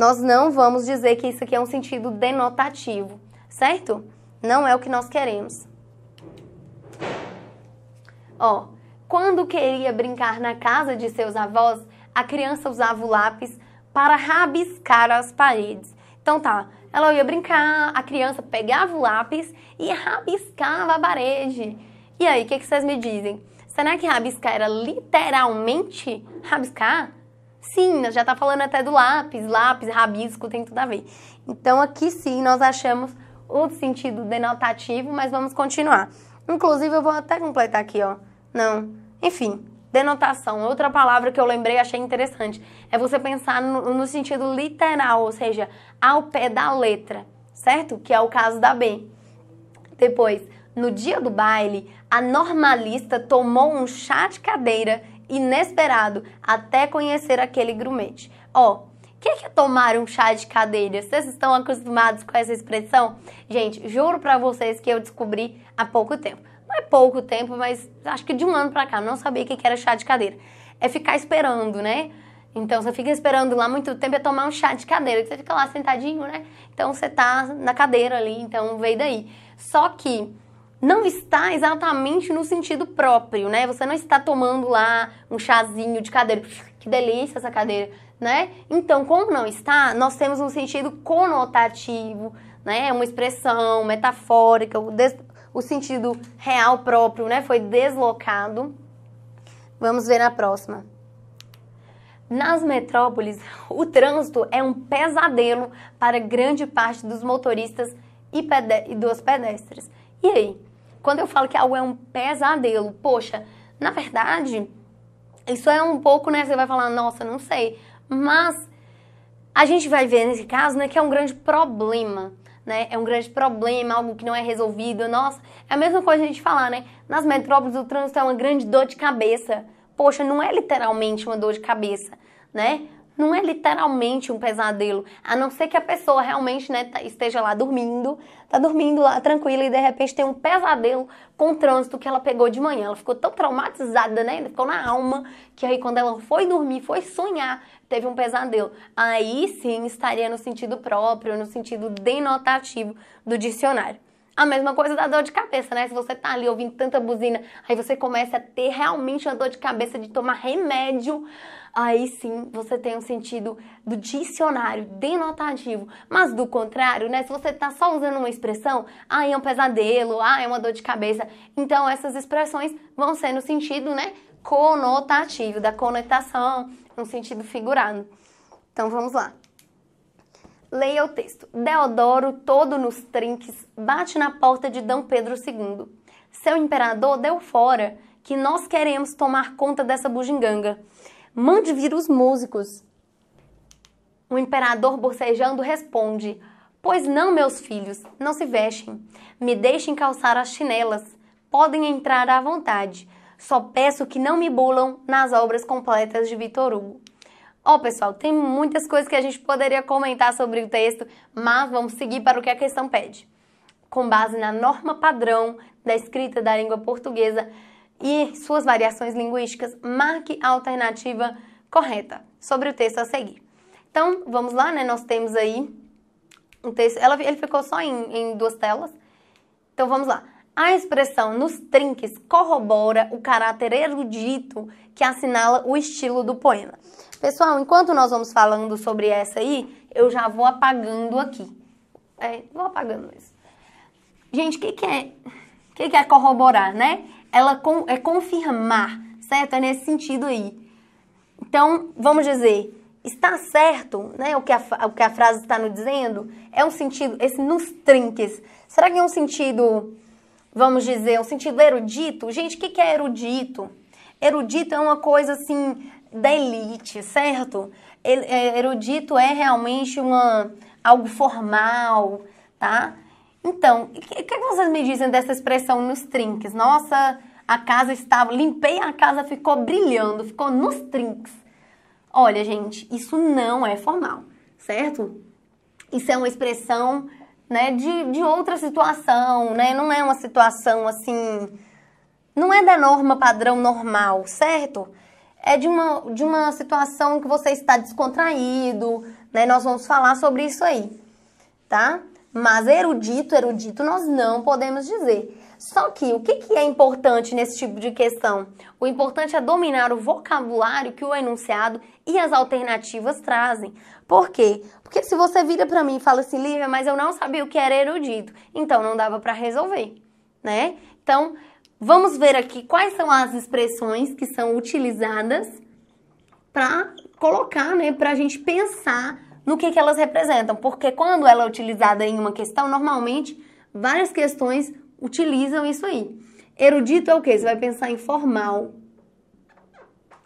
nós não vamos dizer que isso aqui é um sentido denotativo, certo? Não é o que nós queremos. Ó, quando queria brincar na casa de seus avós, a criança usava o lápis para rabiscar as paredes. Então tá, ela ia brincar, a criança pegava o lápis e rabiscava a parede. E aí, o que, que vocês me dizem? Será que rabiscar era literalmente rabiscar? Sim, já está falando até do lápis, lápis, rabisco, tem tudo a ver. Então aqui sim nós achamos o sentido denotativo, mas vamos continuar. Inclusive eu vou até completar aqui, ó. Não. Enfim, denotação, outra palavra que eu lembrei achei interessante, é você pensar no, no sentido literal, ou seja, ao pé da letra, certo? Que é o caso da B. Depois, no dia do baile, a normalista tomou um chá de cadeira inesperado até conhecer aquele grumete. Ó, oh, o que é, que é tomar um chá de cadeira? Vocês estão acostumados com essa expressão? Gente, juro para vocês que eu descobri há pouco tempo. Não é pouco tempo, mas acho que de um ano para cá, não sabia o que era chá de cadeira. É ficar esperando, né? Então você fica esperando lá muito tempo é tomar um chá de cadeira, você fica lá sentadinho, né? Então você tá na cadeira ali, então veio daí. Só que não está exatamente no sentido próprio, né? Você não está tomando lá um chazinho de cadeira. Que delícia essa cadeira, né? Então, como não está, nós temos um sentido conotativo, né? É uma expressão metafórica, o, des... o sentido real próprio, né? Foi deslocado. Vamos ver na próxima. Nas metrópoles, [laughs] o trânsito é um pesadelo para grande parte dos motoristas e, pede... e dos pedestres. E aí? Quando eu falo que algo é um pesadelo, poxa, na verdade, isso é um pouco, né? Você vai falar, nossa, não sei. Mas a gente vai ver nesse caso, né, que é um grande problema. Né? É um grande problema, algo que não é resolvido. Nossa, é a mesma coisa a gente falar, né? Nas metrópoles o trânsito é uma grande dor de cabeça. Poxa, não é literalmente uma dor de cabeça, né? não é literalmente um pesadelo, a não ser que a pessoa realmente né, tá, esteja lá dormindo, tá dormindo lá tranquila e de repente tem um pesadelo com o trânsito que ela pegou de manhã. Ela ficou tão traumatizada, né? Ficou na alma que aí quando ela foi dormir, foi sonhar, teve um pesadelo. Aí sim estaria no sentido próprio, no sentido denotativo do dicionário. A mesma coisa da dor de cabeça, né? Se você tá ali ouvindo tanta buzina, aí você começa a ter realmente uma dor de cabeça de tomar remédio aí sim você tem um sentido do dicionário denotativo. Mas do contrário, né? Se você está só usando uma expressão, ah, é um pesadelo, ah, é uma dor de cabeça. Então essas expressões vão ser no sentido, né? Conotativo, da conotação, no sentido figurado. Então vamos lá. Leia o texto. Deodoro, todo nos trinques, bate na porta de D. Pedro II. Seu imperador deu fora que nós queremos tomar conta dessa bujinganga. Mande vir os músicos. O imperador bocejando responde: Pois não, meus filhos, não se vestem. Me deixem calçar as chinelas. Podem entrar à vontade. Só peço que não me bulam nas obras completas de Vitor Hugo. Ó, oh, pessoal, tem muitas coisas que a gente poderia comentar sobre o texto, mas vamos seguir para o que a questão pede. Com base na norma padrão da escrita da língua portuguesa, e suas variações linguísticas, marque a alternativa correta sobre o texto a seguir. Então, vamos lá, né? Nós temos aí um texto. Ela, ele ficou só em, em duas telas. Então, vamos lá. A expressão nos trinques corrobora o caráter erudito que assinala o estilo do poema. Pessoal, enquanto nós vamos falando sobre essa aí, eu já vou apagando aqui. É, vou apagando isso. Gente, o que, que é? O que, que é corroborar, né? ela é confirmar, certo? É nesse sentido aí. Então, vamos dizer, está certo, né? O que a, o que a frase está nos dizendo é um sentido, esse nos trinques. Será que é um sentido, vamos dizer, um sentido erudito? Gente, o que, que é erudito? Erudito é uma coisa assim da elite, certo? É, erudito é realmente uma, algo formal, tá? Então, o que, é que, vocês me dizem dessa expressão nos trinques? Nossa, a casa estava. Limpei a casa, ficou brilhando, ficou nos trinques. Olha, gente, isso não é formal, certo? Isso é uma expressão né, de, de outra situação, né? Não é uma situação assim. Não é da norma padrão normal, certo? É de uma, de uma situação que você está descontraído, né? Nós vamos falar sobre isso aí, tá? Mas erudito, erudito nós não podemos dizer. Só que o que, que é importante nesse tipo de questão? O importante é dominar o vocabulário que o enunciado e as alternativas trazem. Por quê? Porque se você vira para mim e fala assim, Lívia, mas eu não sabia o que era erudito, então não dava para resolver, né? Então, vamos ver aqui quais são as expressões que são utilizadas para colocar, né, para a gente pensar no que, que elas representam, porque quando ela é utilizada em uma questão, normalmente várias questões utilizam isso aí. Erudito é o que? Você vai pensar em formal,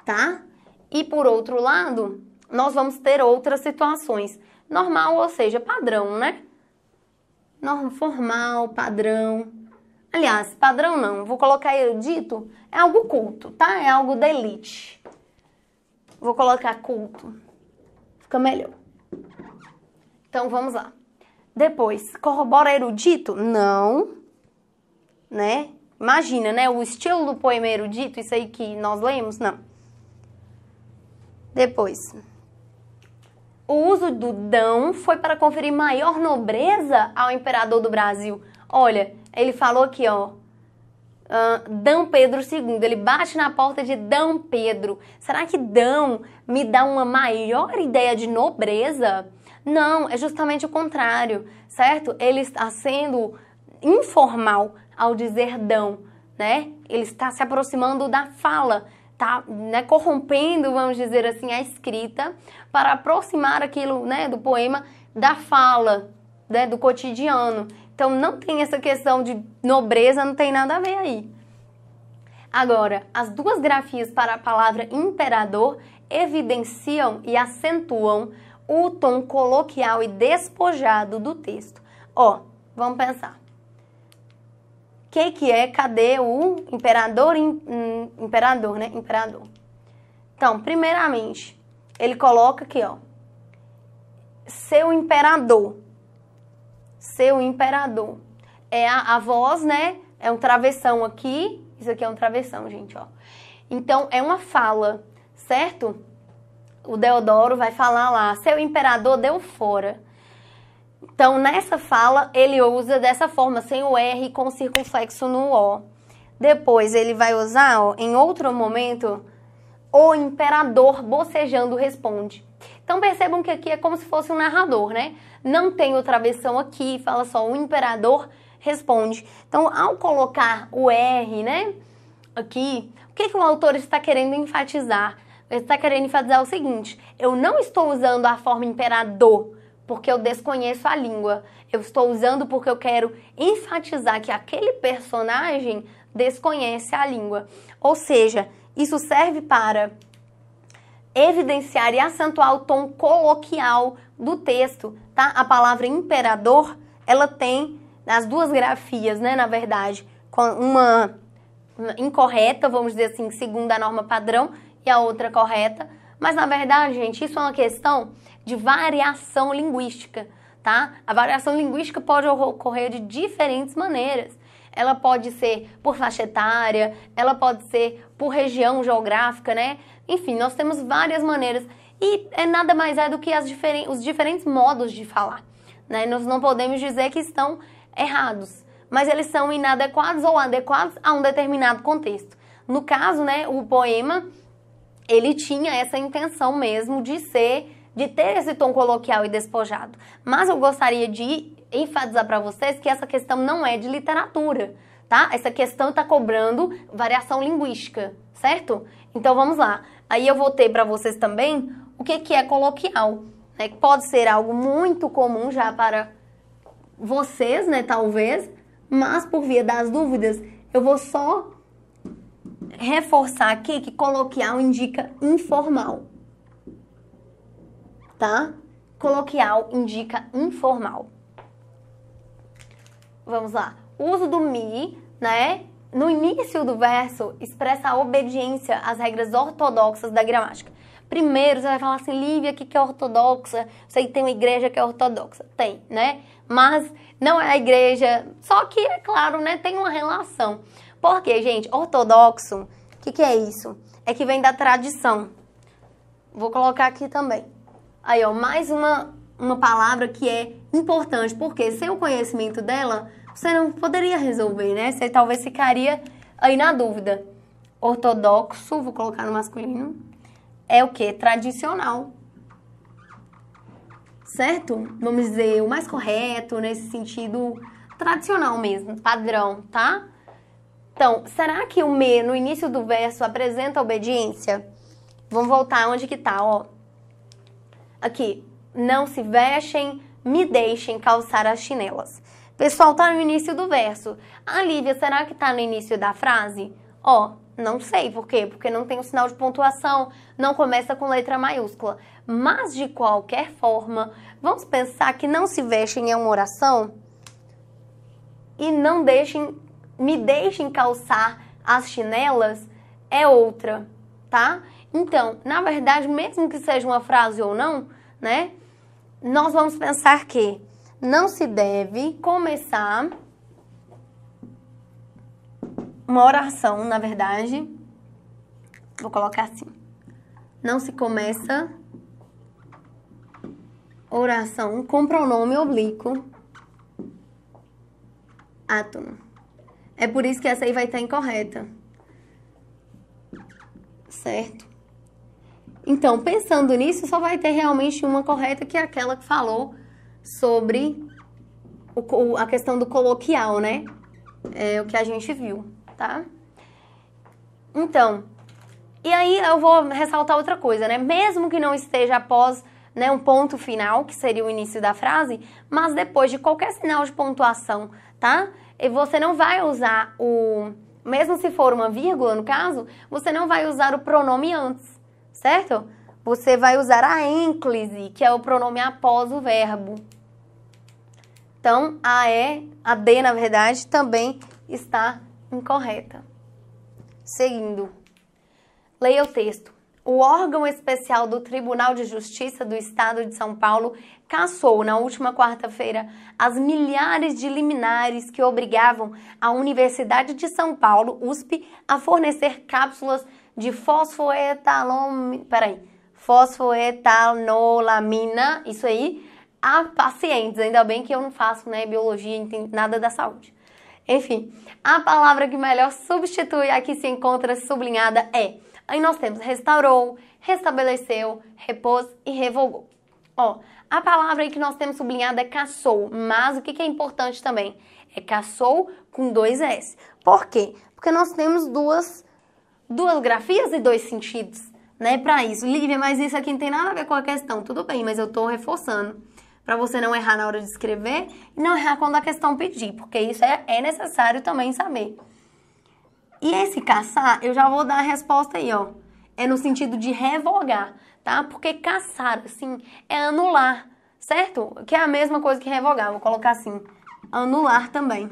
tá? E por outro lado, nós vamos ter outras situações. Normal, ou seja, padrão, né? Formal, padrão. Aliás, padrão não, vou colocar erudito, é algo culto, tá? É algo da elite. Vou colocar culto. Fica melhor. Então vamos lá. Depois, corrobora erudito? Não, né? Imagina, né? O estilo do poema erudito, isso aí que nós lemos? Não. Depois, o uso do dão foi para conferir maior nobreza ao imperador do Brasil. Olha, ele falou aqui, ó. Uh, Dão Pedro II, ele bate na porta de Dão Pedro. Será que Dão me dá uma maior ideia de nobreza? Não, é justamente o contrário, certo? Ele está sendo informal ao dizer dão, né? Ele está se aproximando da fala, tá né, corrompendo, vamos dizer assim, a escrita para aproximar aquilo, né, do poema da fala, né, do cotidiano. Então não tem essa questão de nobreza, não tem nada a ver aí. Agora, as duas grafias para a palavra imperador evidenciam e acentuam o tom coloquial e despojado do texto. Ó, vamos pensar. O que, que é? Cadê o imperador? Im, hum, imperador, né? Imperador. Então, primeiramente, ele coloca aqui, ó. Seu imperador. Seu imperador. É a, a voz, né? É um travessão aqui. Isso aqui é um travessão, gente, ó. Então, é uma fala, certo? o Deodoro vai falar lá: seu imperador deu fora. Então, nessa fala, ele usa dessa forma, sem o R com circunflexo no O. Depois, ele vai usar, ó, em outro momento, o imperador bocejando responde. Então, percebam que aqui é como se fosse um narrador, né? Não tem o travessão aqui, fala só o imperador responde. Então, ao colocar o R, né, aqui, o que, que o autor está querendo enfatizar? Ele está querendo enfatizar o seguinte: eu não estou usando a forma imperador porque eu desconheço a língua. Eu estou usando porque eu quero enfatizar que aquele personagem desconhece a língua. Ou seja, isso serve para evidenciar e acentuar o tom coloquial do texto, tá? A palavra imperador, ela tem nas duas grafias, né, na verdade, uma incorreta, vamos dizer assim, segundo a norma padrão, e a outra correta, mas na verdade, gente, isso é uma questão de variação linguística, tá? A variação linguística pode ocorrer de diferentes maneiras. Ela pode ser por faixa etária, ela pode ser por região geográfica, né? Enfim, nós temos várias maneiras e é nada mais é do que diferen os diferentes modos de falar. Né? Nós não podemos dizer que estão errados, mas eles são inadequados ou adequados a um determinado contexto. No caso, né, o poema ele tinha essa intenção mesmo de ser, de ter esse tom coloquial e despojado. Mas eu gostaria de enfatizar para vocês que essa questão não é de literatura, tá? Essa questão está cobrando variação linguística, certo? Então vamos lá. Aí eu vou ter para vocês também o que, que é coloquial, né? Que pode ser algo muito comum já para vocês, né? Talvez, mas por via das dúvidas, eu vou só reforçar aqui que coloquial indica informal. Tá? Coloquial indica informal. Vamos lá. O uso do mi, né? No início do verso, expressa a obediência às regras ortodoxas da gramática. Primeiro, você vai falar assim, Lívia, que que é ortodoxa? Você tem uma igreja que é ortodoxa. Tem, né? Mas não é a igreja. Só que, é claro, né? Tem uma relação. Porque, gente, ortodoxo, o que, que é isso? É que vem da tradição. Vou colocar aqui também. Aí, ó, mais uma, uma palavra que é importante, porque sem o conhecimento dela, você não poderia resolver, né? Você talvez ficaria aí na dúvida. Ortodoxo, vou colocar no masculino, é o que? Tradicional. Certo? Vamos dizer, o mais correto nesse sentido tradicional mesmo, padrão, tá? Então, será que o me no início do verso apresenta obediência? Vamos voltar onde que tá, ó. Aqui, não se vestem, me deixem calçar as chinelas. Pessoal, tá no início do verso. A Lívia, será que tá no início da frase? Ó, não sei por quê, porque não tem o um sinal de pontuação, não começa com letra maiúscula. Mas de qualquer forma, vamos pensar que não se vestem é uma oração e não deixem me deixem calçar as chinelas é outra, tá? Então, na verdade, mesmo que seja uma frase ou não, né? Nós vamos pensar que não se deve começar uma oração, na verdade. Vou colocar assim. Não se começa oração com pronome oblíquo átomo. É por isso que essa aí vai estar incorreta. Certo? Então, pensando nisso, só vai ter realmente uma correta, que é aquela que falou sobre o, a questão do coloquial, né? É o que a gente viu, tá? Então, e aí eu vou ressaltar outra coisa, né? Mesmo que não esteja após né, um ponto final, que seria o início da frase, mas depois de qualquer sinal de pontuação, tá? você não vai usar o. Mesmo se for uma vírgula, no caso, você não vai usar o pronome antes, certo? Você vai usar a ênclise, que é o pronome após o verbo. Então, a E, a D, na verdade, também está incorreta. Seguindo. Leia o texto. O órgão especial do Tribunal de Justiça do Estado de São Paulo Caçou na última quarta-feira as milhares de liminares que obrigavam a Universidade de São Paulo, USP, a fornecer cápsulas de fosfoetalom... peraí, fosfoetanolamina, isso aí, a pacientes. Ainda bem que eu não faço né, biologia, nada da saúde. Enfim, a palavra que melhor substitui a que se encontra sublinhada é. Aí nós temos restaurou, restabeleceu, repôs e revogou. Ó, a palavra aí que nós temos sublinhada é caçou, mas o que, é importante também? É caçou com dois S. Por quê? Porque nós temos duas, duas grafias e dois sentidos, né, para isso. Lívia, mas isso aqui não tem nada a ver com a questão. Tudo bem, mas eu estou reforçando. Para você não errar na hora de escrever e não errar quando a questão pedir, porque isso é, é necessário também saber. E esse caçar, eu já vou dar a resposta aí, ó. É no sentido de revogar tá? Porque caçar, assim, é anular, certo? Que é a mesma coisa que revogar, vou colocar assim, anular também.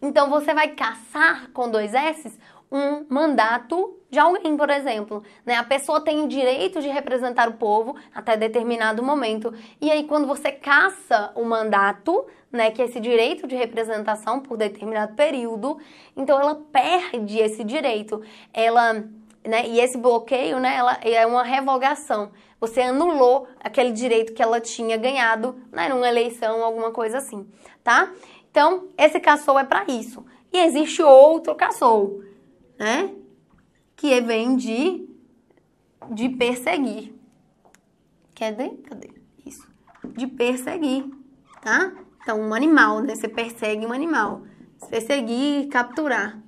Então você vai caçar com dois S's um mandato de alguém, por exemplo. Né? A pessoa tem o direito de representar o povo até determinado momento. E aí, quando você caça o mandato, né, que é esse direito de representação por determinado período, então ela perde esse direito. Ela né? E esse bloqueio, né, ela é uma revogação. Você anulou aquele direito que ela tinha ganhado, né, numa eleição, alguma coisa assim, tá? Então, esse caçou é para isso. E existe outro caçou, né? Que é, vem de de perseguir. dizer, Cadê? Isso. De perseguir, tá? Então, um animal, né? Você persegue um animal. Perseguir, capturar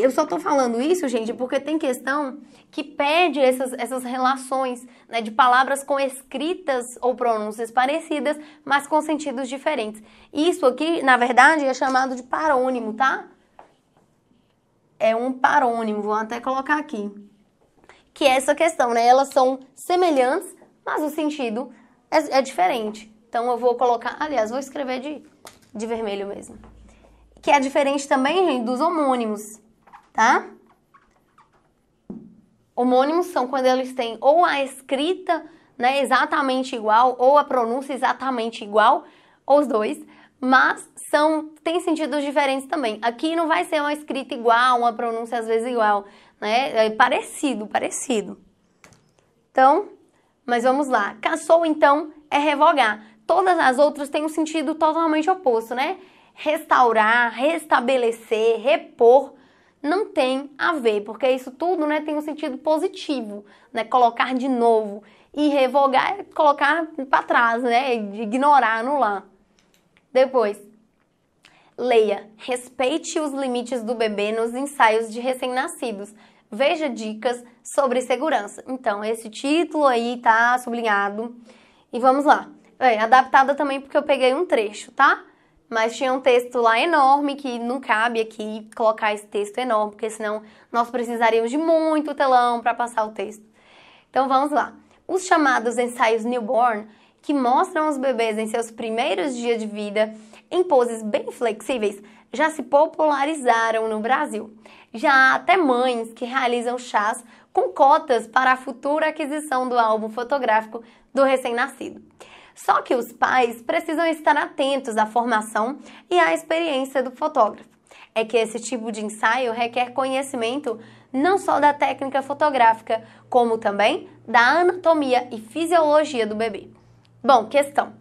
eu só estou falando isso, gente, porque tem questão que pede essas, essas relações né, de palavras com escritas ou pronúncias parecidas, mas com sentidos diferentes. Isso aqui, na verdade, é chamado de parônimo, tá? É um parônimo, vou até colocar aqui. Que é essa questão, né? Elas são semelhantes, mas o sentido é, é diferente. Então eu vou colocar, aliás, vou escrever de, de vermelho mesmo. Que é diferente também, gente, dos homônimos tá? Homônimos são quando eles têm ou a escrita né, exatamente igual ou a pronúncia exatamente igual, os dois, mas são tem sentidos diferentes também. Aqui não vai ser uma escrita igual, uma pronúncia às vezes igual, né? É parecido, parecido. Então, mas vamos lá. Caçou então é revogar. Todas as outras têm um sentido totalmente oposto, né? Restaurar, restabelecer, repor não tem a ver, porque isso tudo né, tem um sentido positivo, né? Colocar de novo. E revogar é colocar para trás, né? Ignorar, anular. Depois, leia. Respeite os limites do bebê nos ensaios de recém-nascidos. Veja dicas sobre segurança. Então, esse título aí tá sublinhado. E vamos lá. É, adaptada também porque eu peguei um trecho, tá? mas tinha um texto lá enorme que não cabe aqui colocar esse texto enorme, porque senão nós precisaríamos de muito telão para passar o texto. Então vamos lá. Os chamados ensaios newborn, que mostram os bebês em seus primeiros dias de vida em poses bem flexíveis, já se popularizaram no Brasil. Já há até mães que realizam chás com cotas para a futura aquisição do álbum fotográfico do recém-nascido. Só que os pais precisam estar atentos à formação e à experiência do fotógrafo. É que esse tipo de ensaio requer conhecimento não só da técnica fotográfica, como também da anatomia e fisiologia do bebê. Bom, questão.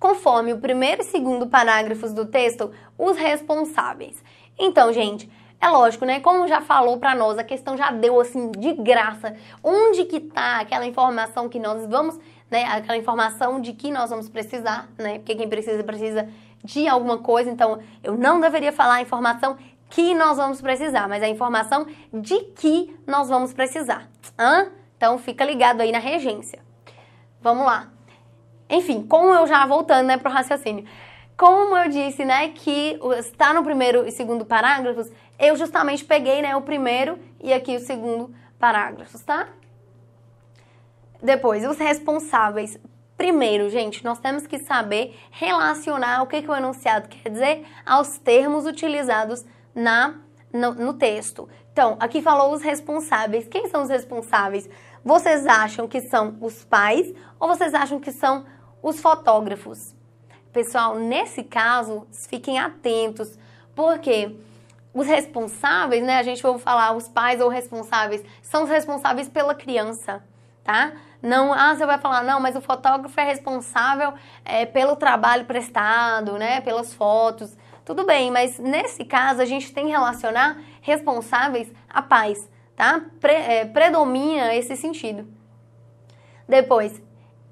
Conforme o primeiro e segundo parágrafos do texto, os responsáveis. Então, gente, é lógico, né? Como já falou para nós, a questão já deu assim de graça. Onde que tá aquela informação que nós vamos né, aquela informação de que nós vamos precisar, né? Porque quem precisa, precisa de alguma coisa, então eu não deveria falar a informação que nós vamos precisar, mas a informação de que nós vamos precisar. Hã? Então fica ligado aí na regência. Vamos lá. Enfim, como eu já voltando né, para o raciocínio, como eu disse, né, que está no primeiro e segundo parágrafos, eu justamente peguei né, o primeiro e aqui o segundo parágrafos, tá? Depois, os responsáveis. Primeiro, gente, nós temos que saber relacionar o que, que o enunciado quer dizer aos termos utilizados na, no, no texto. Então, aqui falou os responsáveis. Quem são os responsáveis? Vocês acham que são os pais ou vocês acham que são os fotógrafos? Pessoal, nesse caso, fiquem atentos, porque os responsáveis, né? A gente vai falar os pais ou responsáveis, são os responsáveis pela criança, tá? Não, ah, você vai falar, não, mas o fotógrafo é responsável é, pelo trabalho prestado, né? Pelas fotos. Tudo bem, mas nesse caso a gente tem que relacionar responsáveis à pais, tá? Pre, é, predomina esse sentido. Depois,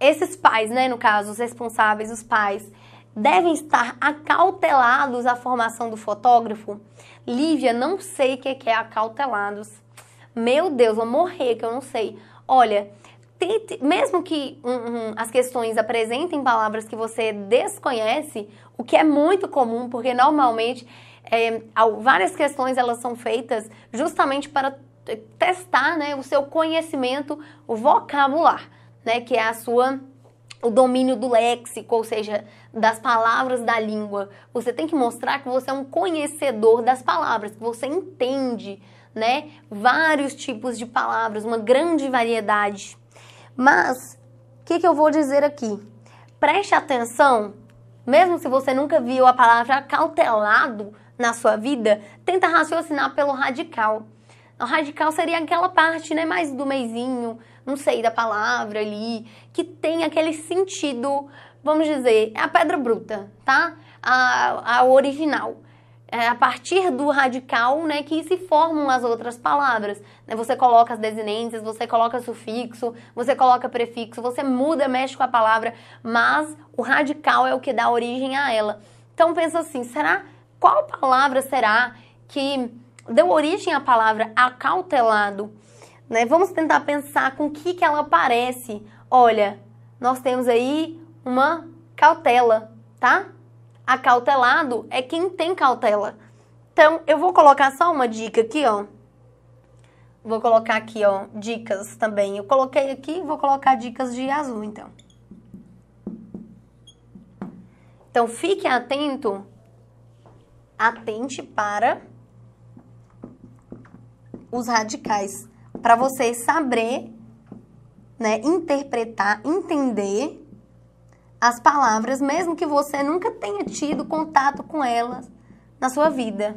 esses pais, né, no caso, os responsáveis, os pais, devem estar acautelados à formação do fotógrafo? Lívia, não sei o que é acautelados. Meu Deus, vou morrer que eu não sei. Olha, tente, mesmo que um, um, as questões apresentem palavras que você desconhece, o que é muito comum, porque normalmente é, várias questões elas são feitas justamente para testar né, o seu conhecimento o vocabular, né, que é a sua o domínio do léxico, ou seja, das palavras da língua. Você tem que mostrar que você é um conhecedor das palavras, que você entende, né, vários tipos de palavras, uma grande variedade. Mas, o que, que eu vou dizer aqui? Preste atenção, mesmo se você nunca viu a palavra cautelado na sua vida, tenta raciocinar pelo radical. O radical seria aquela parte, né, mais do meizinho, não sei, da palavra ali, que tem aquele sentido, vamos dizer, é a pedra bruta, tá? A, a original. É a partir do radical né, que se formam as outras palavras. Né? Você coloca as desinências, você coloca sufixo, você coloca prefixo, você muda, mexe com a palavra, mas o radical é o que dá origem a ela. Então pensa assim, será qual palavra será que deu origem à palavra acautelado? Né? Vamos tentar pensar com que que ela parece. Olha, nós temos aí uma cautela, tá? acautelado é quem tem cautela. Então, eu vou colocar só uma dica aqui, ó. Vou colocar aqui, ó, dicas também. Eu coloquei aqui, vou colocar dicas de azul, então. Então, fique atento, atente para os radicais, para você saber, né, interpretar, entender as palavras, mesmo que você nunca tenha tido contato com elas na sua vida.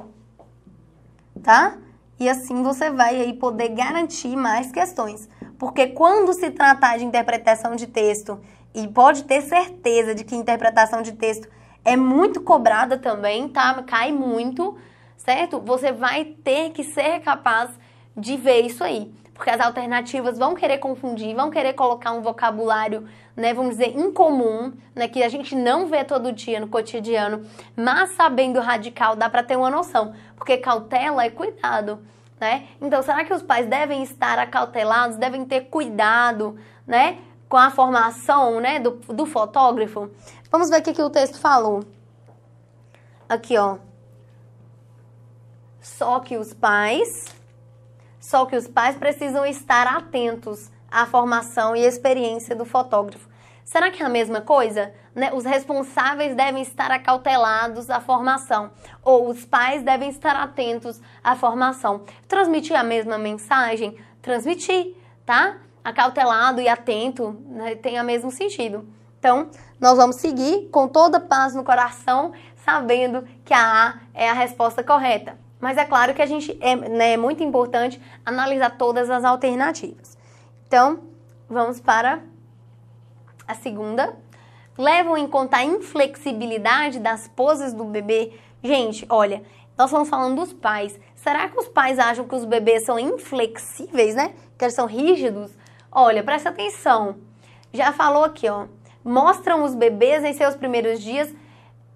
Tá? E assim você vai aí poder garantir mais questões. Porque quando se tratar de interpretação de texto, e pode ter certeza de que interpretação de texto é muito cobrada também, tá? Cai muito, certo? Você vai ter que ser capaz de ver isso aí. Porque as alternativas vão querer confundir, vão querer colocar um vocabulário né, vamos dizer, incomum, né, que a gente não vê todo dia no cotidiano, mas sabendo radical dá para ter uma noção, porque cautela é cuidado, né? Então, será que os pais devem estar acautelados, devem ter cuidado, né, com a formação, né, do, do fotógrafo? Vamos ver o que, que o texto falou. Aqui, ó. Só que os pais, só que os pais precisam estar atentos a formação e experiência do fotógrafo. Será que é a mesma coisa? Né? Os responsáveis devem estar acautelados à formação, ou os pais devem estar atentos à formação. Transmitir a mesma mensagem? Transmitir, tá? Acautelado e atento né? tem o mesmo sentido. Então, nós vamos seguir com toda paz no coração, sabendo que a A é a resposta correta. Mas é claro que a gente é né, é muito importante analisar todas as alternativas. Então, vamos para a segunda. Levam em conta a inflexibilidade das poses do bebê. Gente, olha, nós estamos falando dos pais. Será que os pais acham que os bebês são inflexíveis, né? Que eles são rígidos? Olha, presta atenção. Já falou aqui, ó. Mostram os bebês em seus primeiros dias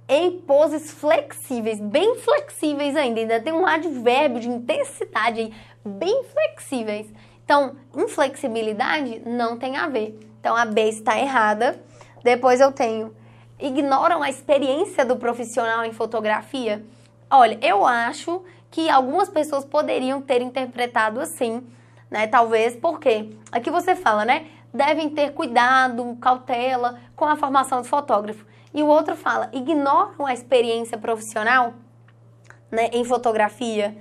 em poses flexíveis, bem flexíveis ainda. Ainda tem um advérbio de intensidade aí, bem flexíveis. Então, inflexibilidade não tem a ver. Então, a B está errada. Depois eu tenho. Ignoram a experiência do profissional em fotografia? Olha, eu acho que algumas pessoas poderiam ter interpretado assim, né? Talvez porque aqui você fala, né? Devem ter cuidado, cautela com a formação do fotógrafo. E o outro fala, ignoram a experiência profissional né, em fotografia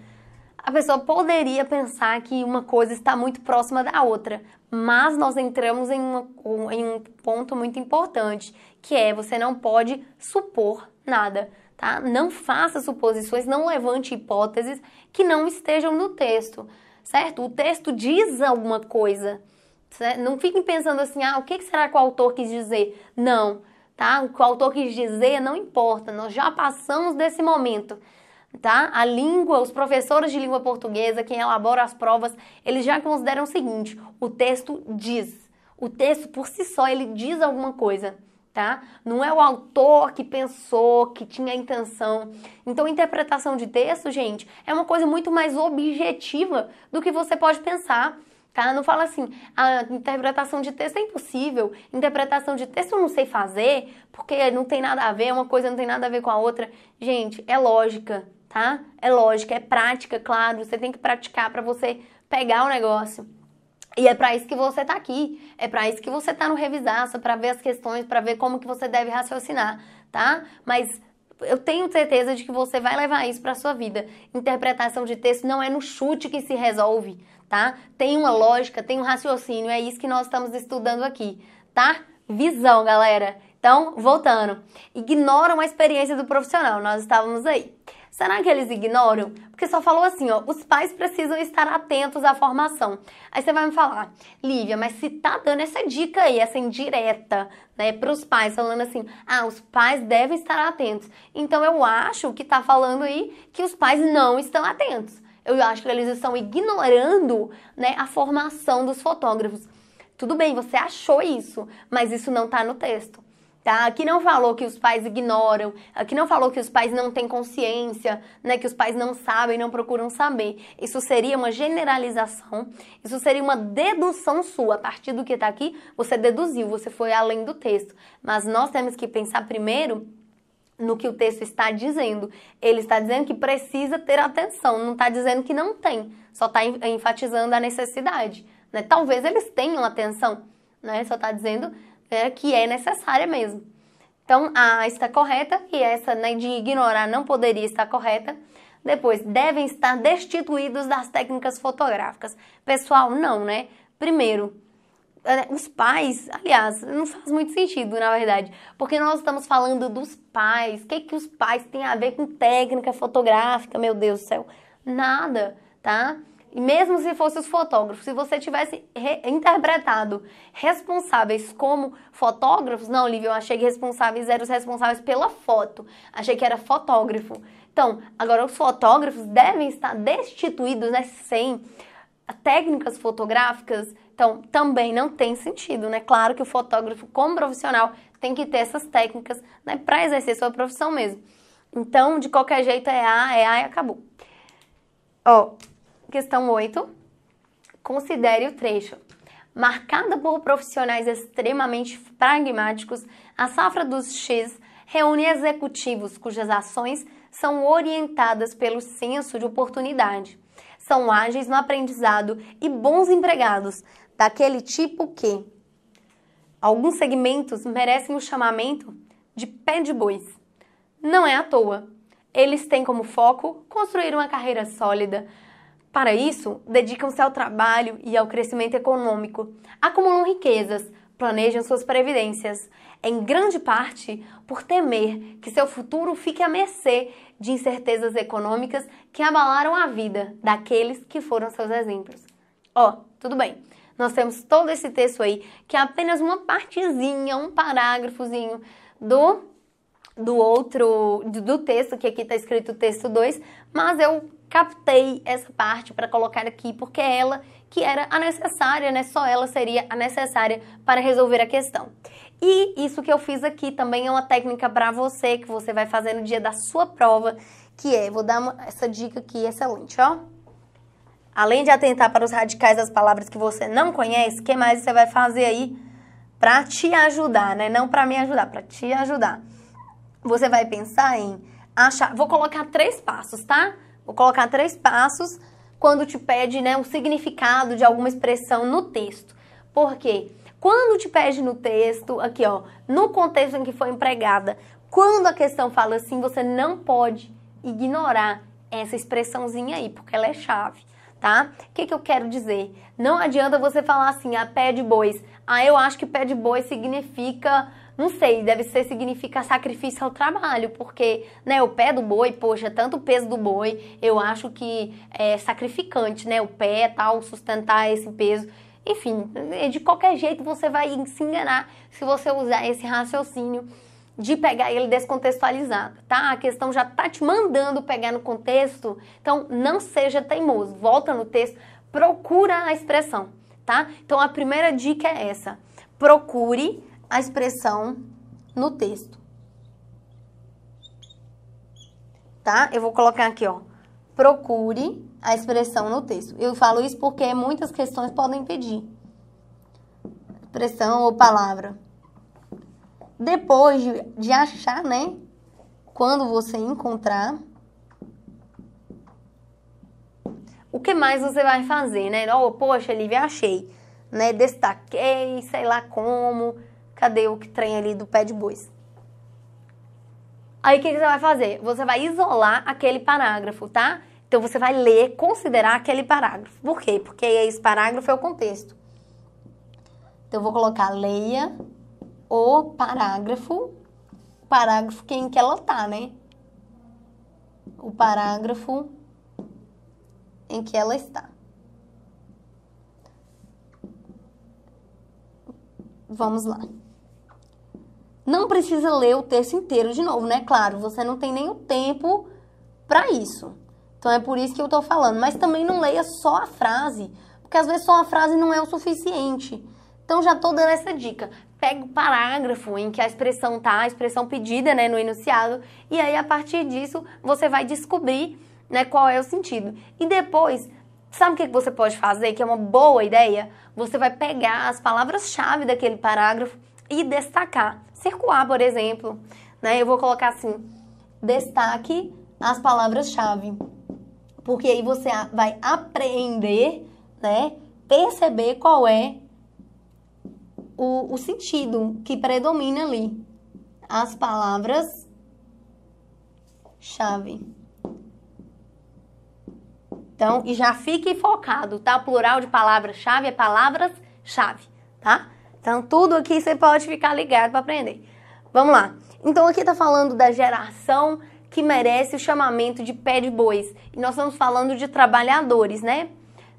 a pessoa poderia pensar que uma coisa está muito próxima da outra, mas nós entramos em, uma, em um ponto muito importante, que é você não pode supor nada. Tá? Não faça suposições, não levante hipóteses que não estejam no texto, certo? O texto diz alguma coisa. Certo? Não fiquem pensando assim, ah, o que será que o autor quis dizer? Não, tá? O que o autor quis dizer não importa, nós já passamos desse momento tá? A língua, os professores de língua portuguesa, quem elabora as provas, eles já consideram o seguinte: o texto diz. O texto por si só ele diz alguma coisa, tá? Não é o autor que pensou, que tinha a intenção. Então, interpretação de texto, gente, é uma coisa muito mais objetiva do que você pode pensar. Tá? Não fala assim, a ah, interpretação de texto é impossível, interpretação de texto eu não sei fazer, porque não tem nada a ver, uma coisa não tem nada a ver com a outra. Gente, é lógica, tá? É lógica, é prática, claro, você tem que praticar para você pegar o negócio. E é para isso que você está aqui, é para isso que você está no revisaço, para ver as questões, para ver como que você deve raciocinar, tá? Mas eu tenho certeza de que você vai levar isso para sua vida. Interpretação de texto não é no chute que se resolve, tá? Tem uma lógica, tem um raciocínio, é isso que nós estamos estudando aqui, tá? Visão, galera. Então, voltando. Ignoram a experiência do profissional. Nós estávamos aí. Será que eles ignoram? Porque só falou assim, ó, os pais precisam estar atentos à formação. Aí você vai me falar, Lívia, mas se tá dando essa dica aí, essa indireta, né, para os pais, falando assim, ah, os pais devem estar atentos. Então eu acho que tá falando aí que os pais não estão atentos. Eu acho que eles estão ignorando, né, a formação dos fotógrafos. Tudo bem, você achou isso, mas isso não tá no texto tá? Aqui não falou que os pais ignoram, aqui não falou que os pais não têm consciência, né? Que os pais não sabem, não procuram saber. Isso seria uma generalização, isso seria uma dedução sua. A partir do que está aqui, você deduziu, você foi além do texto. Mas nós temos que pensar primeiro no que o texto está dizendo. Ele está dizendo que precisa ter atenção, não está dizendo que não tem, só está enfatizando a necessidade. Né? Talvez eles tenham atenção, né? só está dizendo é que é necessária mesmo. Então, A está correta e essa né, de ignorar não poderia estar correta. Depois, devem estar destituídos das técnicas fotográficas. Pessoal, não, né? Primeiro, é, os pais, aliás, não faz muito sentido, na verdade, porque nós estamos falando dos pais. O que, que os pais têm a ver com técnica fotográfica, meu Deus do céu? Nada, tá? e mesmo se fossem os fotógrafos, se você tivesse interpretado responsáveis como fotógrafos, não, Lívia, eu achei que responsáveis eram os responsáveis pela foto, achei que era fotógrafo. Então, agora os fotógrafos devem estar destituídos, né, sem técnicas fotográficas, então também não tem sentido, né? Claro que o fotógrafo, como profissional, tem que ter essas técnicas, né, para exercer sua profissão mesmo. Então, de qualquer jeito, é A, é A e acabou. Ó, oh, Questão 8. Considere o trecho. Marcada por profissionais extremamente pragmáticos, a safra dos X reúne executivos cujas ações são orientadas pelo senso de oportunidade. São ágeis no aprendizado e bons empregados, daquele tipo que alguns segmentos merecem o chamamento de pé de bois. Não é à toa. Eles têm como foco construir uma carreira sólida, para isso, dedicam-se ao trabalho e ao crescimento econômico, acumulam riquezas, planejam suas previdências, em grande parte por temer que seu futuro fique à mercê de incertezas econômicas que abalaram a vida daqueles que foram seus exemplos. Ó, oh, tudo bem. Nós temos todo esse texto aí, que é apenas uma partezinha, um parágrafozinho do do outro, do texto, que aqui está escrito texto 2, mas eu captei essa parte para colocar aqui, porque é ela que era a necessária, né? Só ela seria a necessária para resolver a questão. E isso que eu fiz aqui também é uma técnica para você que você vai fazer no dia da sua prova, que é, vou dar uma, essa dica aqui excelente, ó. Além de atentar para os radicais das palavras que você não conhece, o que mais você vai fazer aí para te ajudar, né? Não para me ajudar, para te ajudar. Você vai pensar em achar, vou colocar três passos, tá? Vou colocar três passos quando te pede né, o significado de alguma expressão no texto. Por quê? Quando te pede no texto, aqui ó, no contexto em que foi empregada, quando a questão fala assim, você não pode ignorar essa expressãozinha aí, porque ela é chave, tá? O que, que eu quero dizer? Não adianta você falar assim, a ah, pé de bois. Ah, eu acho que pé de bois significa não sei, deve ser significa sacrifício ao trabalho, porque né, o pé do boi, poxa, tanto o peso do boi, eu acho que é sacrificante, né? O pé tal, sustentar esse peso. Enfim, é, de qualquer jeito você vai se enganar se você usar esse raciocínio de pegar ele descontextualizado, tá? A questão já tá te mandando pegar no contexto, então não seja teimoso, volta no texto, procura a expressão, tá? Então a primeira dica é essa: procure a expressão no texto. Tá? Eu vou colocar aqui, ó. Procure a expressão no texto. Eu falo isso porque muitas questões podem pedir expressão ou palavra. Depois de, de achar, né? Quando você encontrar, o que mais você vai fazer, né? Oh, poxa, Lívia, achei, né? Destaquei, sei lá como, cadê o trem ali do pé de bois? Aí o que, que você vai fazer? Você vai isolar aquele parágrafo, tá? Então você vai ler, considerar aquele parágrafo. Por quê? Porque esse parágrafo é o contexto. Então eu vou colocar leia o parágrafo, parágrafo é em que ela tá, né? O parágrafo em que ela está. Vamos lá. Não precisa ler o texto inteiro de novo, né? Claro, você não tem nem o tempo para isso. Então é por isso que eu estou falando. Mas também não leia só a frase, porque às vezes só a frase não é o suficiente. Então já estou dando essa dica. Pega o parágrafo em que a expressão tá, a expressão pedida né, no enunciado, e aí a partir disso você vai descobrir né, qual é o sentido. E depois, sabe o que você pode fazer, que é uma boa ideia? Você vai pegar as palavras-chave daquele parágrafo e destacar. Circular, por exemplo, né? Eu vou colocar assim: destaque as palavras-chave. Porque aí você vai aprender, né? Perceber qual é o, o sentido que predomina ali. As palavras-chave. Então, e já fique focado, tá? O plural de palavras-chave é palavras-chave, tá? Então, tudo aqui você pode ficar ligado para aprender. Vamos lá. Então, aqui está falando da geração que merece o chamamento de pé de bois. E nós estamos falando de trabalhadores, né?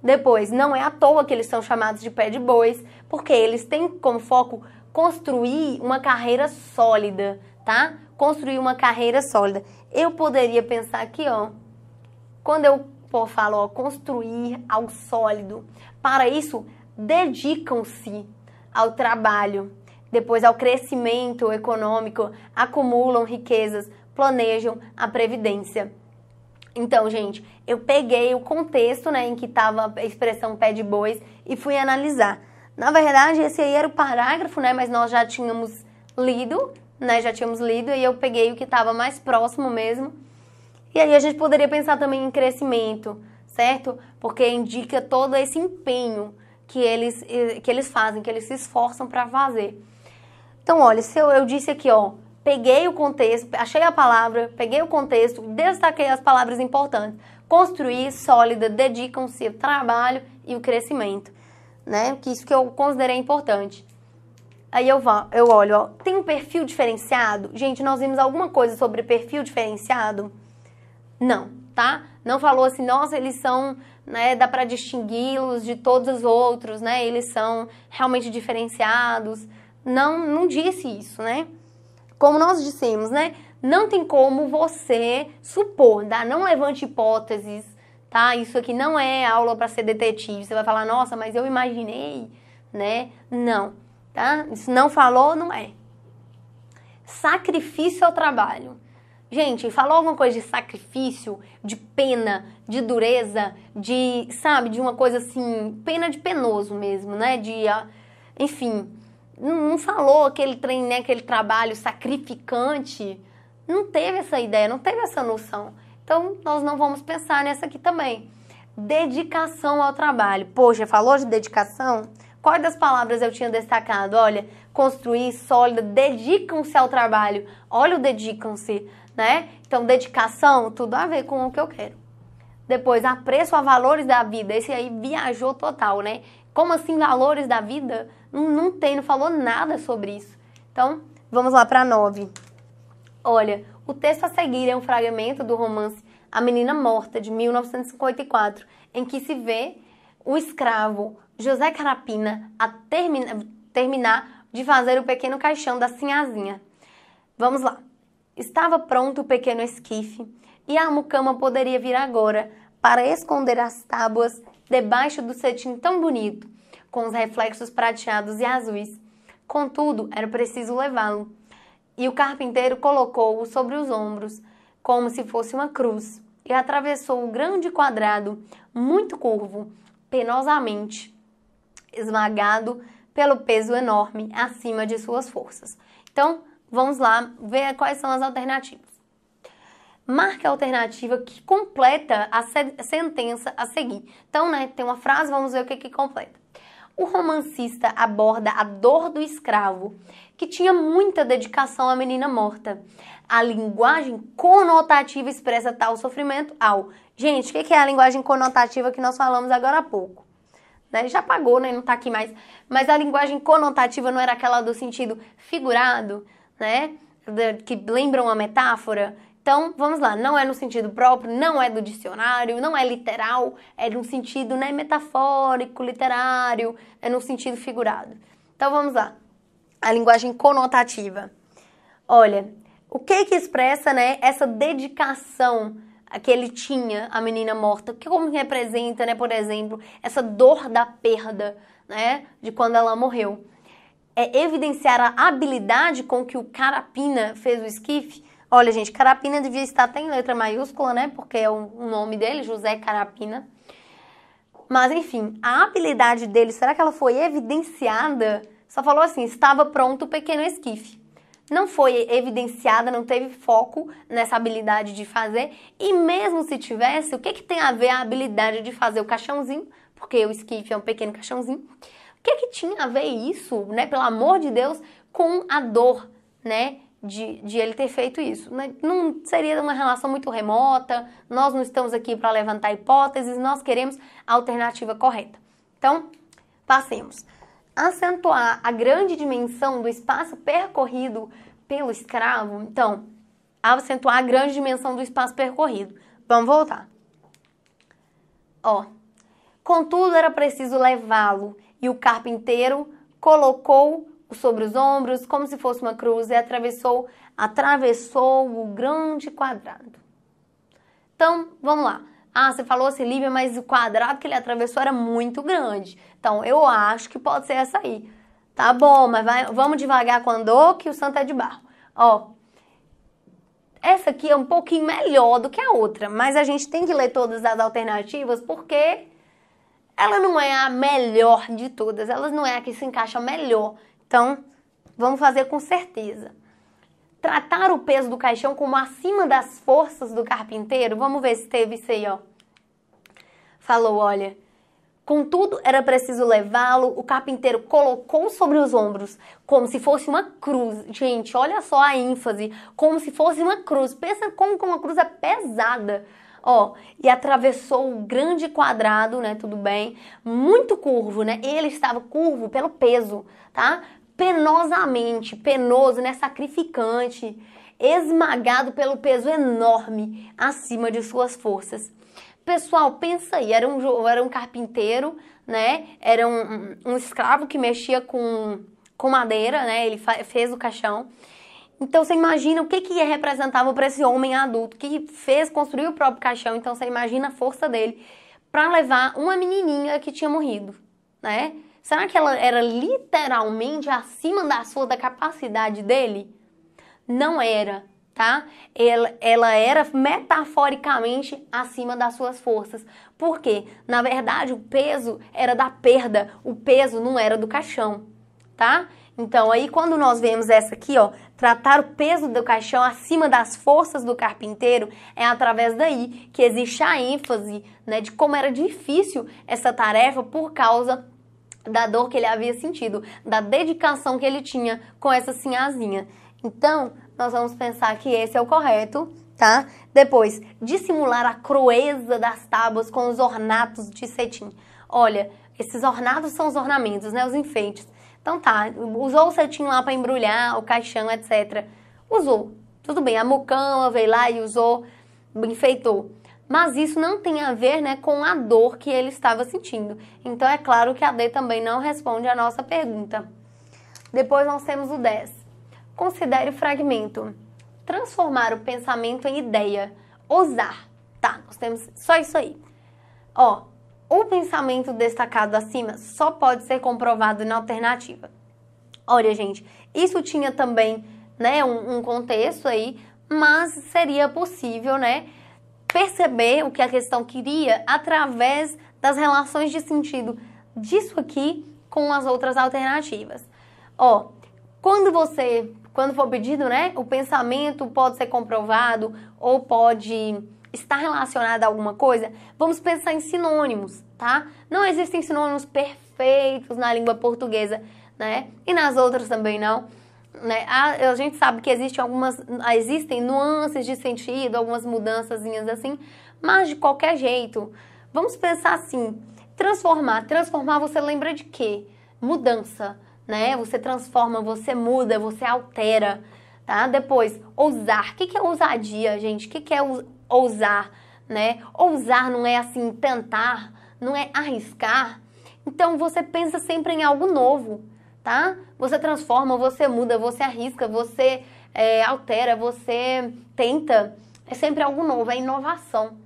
Depois, não é à toa que eles são chamados de pé de bois, porque eles têm como foco construir uma carreira sólida, tá? Construir uma carreira sólida. Eu poderia pensar aqui, ó, quando eu pô, falo, ó, construir algo sólido, para isso dedicam-se ao trabalho, depois ao crescimento econômico, acumulam riquezas, planejam a previdência. Então, gente, eu peguei o contexto né, em que estava a expressão pé de bois e fui analisar. Na verdade, esse aí era o parágrafo, né? Mas nós já tínhamos lido, né? Já tínhamos lido e eu peguei o que estava mais próximo mesmo. E aí a gente poderia pensar também em crescimento, certo? Porque indica todo esse empenho que eles, que eles fazem, que eles se esforçam para fazer. Então, olha, se eu, eu disse aqui, ó, peguei o contexto, achei a palavra, peguei o contexto, destaquei as palavras importantes. Construir, sólida, dedicam-se ao trabalho e o crescimento, né? Que isso que eu considerei importante. Aí eu, vou, eu olho, ó, tem um perfil diferenciado? Gente, nós vimos alguma coisa sobre perfil diferenciado? Não, tá? Não falou assim, nossa, eles são né? Dá para distingui-los de todos os outros, né? Eles são realmente diferenciados. Não, não disse isso, né? Como nós dissemos, né? Não tem como você supor, tá? Não levante hipóteses, tá? Isso aqui não é aula para ser detetive. Você vai falar, nossa, mas eu imaginei, né? Não, tá? não falou, não é. Sacrifício ao trabalho. Gente, falou alguma coisa de sacrifício, de pena, de dureza, de, sabe, de uma coisa assim, pena de penoso mesmo, né? De, ah, enfim, não falou aquele trem, né, aquele trabalho sacrificante, não teve essa ideia, não teve essa noção. Então, nós não vamos pensar nessa aqui também. Dedicação ao trabalho. Poxa, falou de dedicação? Qual das palavras eu tinha destacado? Olha, construir, sólida, dedicam-se ao trabalho. Olha o dedicam-se né? Então, dedicação, tudo a ver com o que eu quero. Depois, apreço a valores da vida. Esse aí viajou total, né? Como assim valores da vida? Não, não tem, não falou nada sobre isso. Então, vamos lá para nove. Olha, o texto a seguir é um fragmento do romance A Menina Morta, de 1954, em que se vê o escravo José Carapina a termina, terminar de fazer o pequeno caixão da sinhazinha. Vamos lá. Estava pronto o pequeno esquife e a mucama poderia vir agora para esconder as tábuas debaixo do cetim tão bonito, com os reflexos prateados e azuis. Contudo, era preciso levá-lo. E o carpinteiro colocou-o sobre os ombros, como se fosse uma cruz, e atravessou o grande quadrado, muito curvo, penosamente, esmagado pelo peso enorme acima de suas forças. Então, Vamos lá ver quais são as alternativas. Marque a alternativa que completa a sentença a seguir. Então, né, tem uma frase, vamos ver o que, que completa. O romancista aborda a dor do escravo, que tinha muita dedicação à menina morta. A linguagem conotativa expressa tal sofrimento ao. Gente, o que é a linguagem conotativa que nós falamos agora há pouco? Né? Já pagou, né? Não tá aqui mais. Mas a linguagem conotativa não era aquela do sentido figurado, né? Que lembram a metáfora. Então, vamos lá, não é no sentido próprio, não é do dicionário, não é literal, é num sentido né, metafórico, literário, é num sentido figurado. Então, vamos lá. A linguagem conotativa. Olha, o que que expressa, né, essa dedicação que ele tinha à menina morta? Que como representa, né, por exemplo, essa dor da perda, né, de quando ela morreu? é evidenciar a habilidade com que o Carapina fez o esquife. Olha, gente, Carapina devia estar até em letra maiúscula, né? Porque é o, nome dele, José Carapina. Mas enfim, a habilidade dele, será que ela foi evidenciada? Só falou assim: estava pronto o pequeno esquife. Não foi evidenciada, não teve foco nessa habilidade de fazer. E mesmo se tivesse, o que, que tem a ver a habilidade de fazer o caixãozinho? Porque o esquife é um pequeno caixãozinho que que tinha a ver isso, né, pelo amor de Deus, com a dor, né, de, de ele ter feito isso? Né? Não seria uma relação muito remota, nós não estamos aqui para levantar hipóteses, nós queremos a alternativa correta. Então, passemos. Acentuar a grande dimensão do espaço percorrido pelo escravo, então, acentuar a grande dimensão do espaço percorrido. Vamos voltar. Ó, contudo era preciso levá-lo e o carpinteiro colocou sobre os ombros, como se fosse uma cruz, e atravessou, atravessou o grande quadrado. Então, vamos lá. Ah, você falou assim, Líbia, mas o quadrado que ele atravessou era muito grande. Então, eu acho que pode ser essa aí. Tá bom, mas vai, vamos devagar com o que o santo é de barro. Ó, essa aqui é um pouquinho melhor do que a outra, mas a gente tem que ler todas as alternativas porque ela não é a melhor de todas, ela não é a que se encaixa melhor. Então, vamos fazer com certeza. Tratar o peso do caixão como acima das forças do carpinteiro, vamos ver se teve isso aí, ó. Falou, olha, Contudo, era preciso levá-lo. O carpinteiro colocou sobre os ombros, como se fosse uma cruz. Gente, olha só a ênfase, como se fosse uma cruz. Pensa como uma cruz é pesada ó, e atravessou um grande quadrado, né? Tudo bem, muito curvo, né? Ele estava curvo pelo peso, tá? Penosamente, penoso, né? Sacrificante, esmagado pelo peso enorme acima de suas forças. Pessoal, pensa aí, era um, era um carpinteiro, né? Era um, um escravo que mexia com, com madeira, né? Ele fez o caixão. Então você imagina o que, que é representava para esse homem adulto que fez construir o próprio caixão. Então você imagina a força dele para levar uma menininha que tinha morrido, né? Será que ela era literalmente acima da sua da capacidade dele? Não era, tá? Ela, ela era metaforicamente acima das suas forças. Por quê? Na verdade, o peso era da perda, o peso não era do caixão, tá? Então, aí quando nós vemos essa aqui, ó, Tratar o peso do caixão acima das forças do carpinteiro é através daí que existe a ênfase né, de como era difícil essa tarefa por causa da dor que ele havia sentido, da dedicação que ele tinha com essa sinhazinha. Então, nós vamos pensar que esse é o correto, tá? Depois, dissimular a crueza das tábuas com os ornatos de cetim. Olha, esses ornatos são os ornamentos, né? Os enfeites. Então tá, usou o cetim lá para embrulhar, o caixão, etc. Usou. Tudo bem, a mucama veio lá e usou, enfeitou. Mas isso não tem a ver né, com a dor que ele estava sentindo. Então é claro que a D também não responde à nossa pergunta. Depois nós temos o 10. Considere o fragmento. Transformar o pensamento em ideia. Ousar. Tá, nós temos só isso aí. Ó, o pensamento destacado acima só pode ser comprovado na alternativa. Olha, gente, isso tinha também né, um, um contexto aí, mas seria possível né, perceber o que a questão queria através das relações de sentido disso aqui com as outras alternativas. Ó, quando você, quando for pedido, né, o pensamento pode ser comprovado ou pode está relacionada a alguma coisa, vamos pensar em sinônimos, tá? Não existem sinônimos perfeitos na língua portuguesa, né? E nas outras também não. Né? A, a gente sabe que existem algumas, ah, existem nuances de sentido, algumas mudanças assim, mas de qualquer jeito, vamos pensar assim: transformar. Transformar você lembra de quê? Mudança, né? Você transforma, você muda, você altera. Tá? Depois, ousar. O que, que é ousadia, gente? O que, que é ousar, né? Ousar não é assim tentar, não é arriscar. Então você pensa sempre em algo novo, tá? Você transforma, você muda, você arrisca, você é, altera, você tenta. É sempre algo novo, é inovação.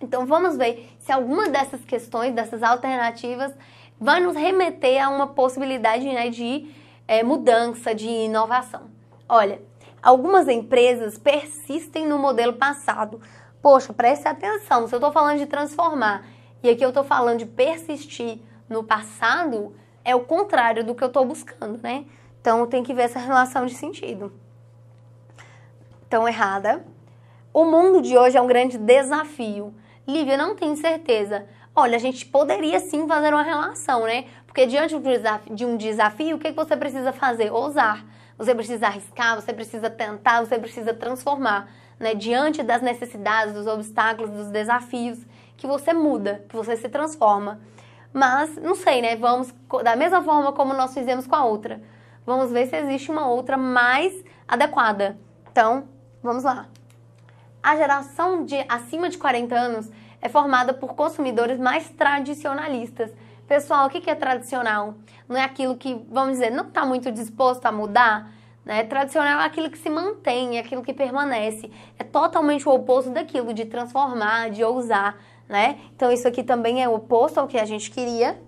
Então vamos ver se alguma dessas questões, dessas alternativas, vai nos remeter a uma possibilidade né, de é, mudança, de inovação. Olha, Algumas empresas persistem no modelo passado. Poxa, preste atenção, se eu estou falando de transformar e aqui eu estou falando de persistir no passado, é o contrário do que eu estou buscando, né? Então tem que ver essa relação de sentido. Tão errada. O mundo de hoje é um grande desafio. Lívia, não tenho certeza. Olha, a gente poderia sim fazer uma relação, né? Porque diante de um desafio, o que você precisa fazer? Ousar. Você precisa arriscar, você precisa tentar, você precisa transformar, né? Diante das necessidades, dos obstáculos, dos desafios, que você muda, que você se transforma. Mas, não sei, né? Vamos, da mesma forma como nós fizemos com a outra, vamos ver se existe uma outra mais adequada. Então, vamos lá. A geração de acima de 40 anos é formada por consumidores mais tradicionalistas Pessoal, o que é tradicional? Não é aquilo que, vamos dizer, não está muito disposto a mudar? Né? Tradicional é aquilo que se mantém, é aquilo que permanece. É totalmente o oposto daquilo, de transformar, de ousar, né? Então, isso aqui também é oposto ao que a gente queria.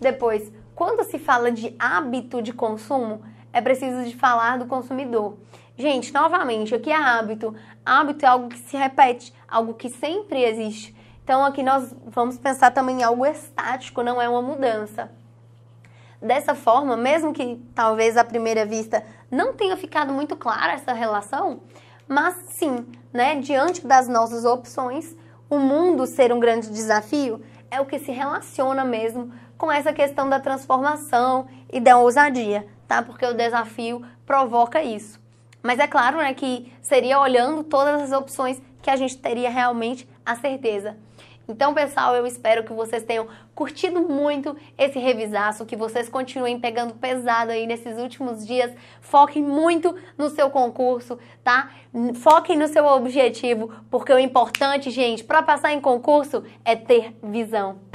Depois, quando se fala de hábito de consumo, é preciso de falar do consumidor. Gente, novamente, o que é hábito? Hábito é algo que se repete, algo que sempre existe. Então aqui nós vamos pensar também em algo estático, não é uma mudança. Dessa forma, mesmo que talvez à primeira vista não tenha ficado muito clara essa relação, mas sim, né, diante das nossas opções, o mundo ser um grande desafio é o que se relaciona mesmo com essa questão da transformação e da ousadia, tá? Porque o desafio provoca isso. Mas é claro, né, que seria olhando todas as opções que a gente teria realmente a certeza. Então, pessoal, eu espero que vocês tenham curtido muito esse revisaço, que vocês continuem pegando pesado aí nesses últimos dias. Foquem muito no seu concurso, tá? Foquem no seu objetivo, porque o importante, gente, para passar em concurso é ter visão.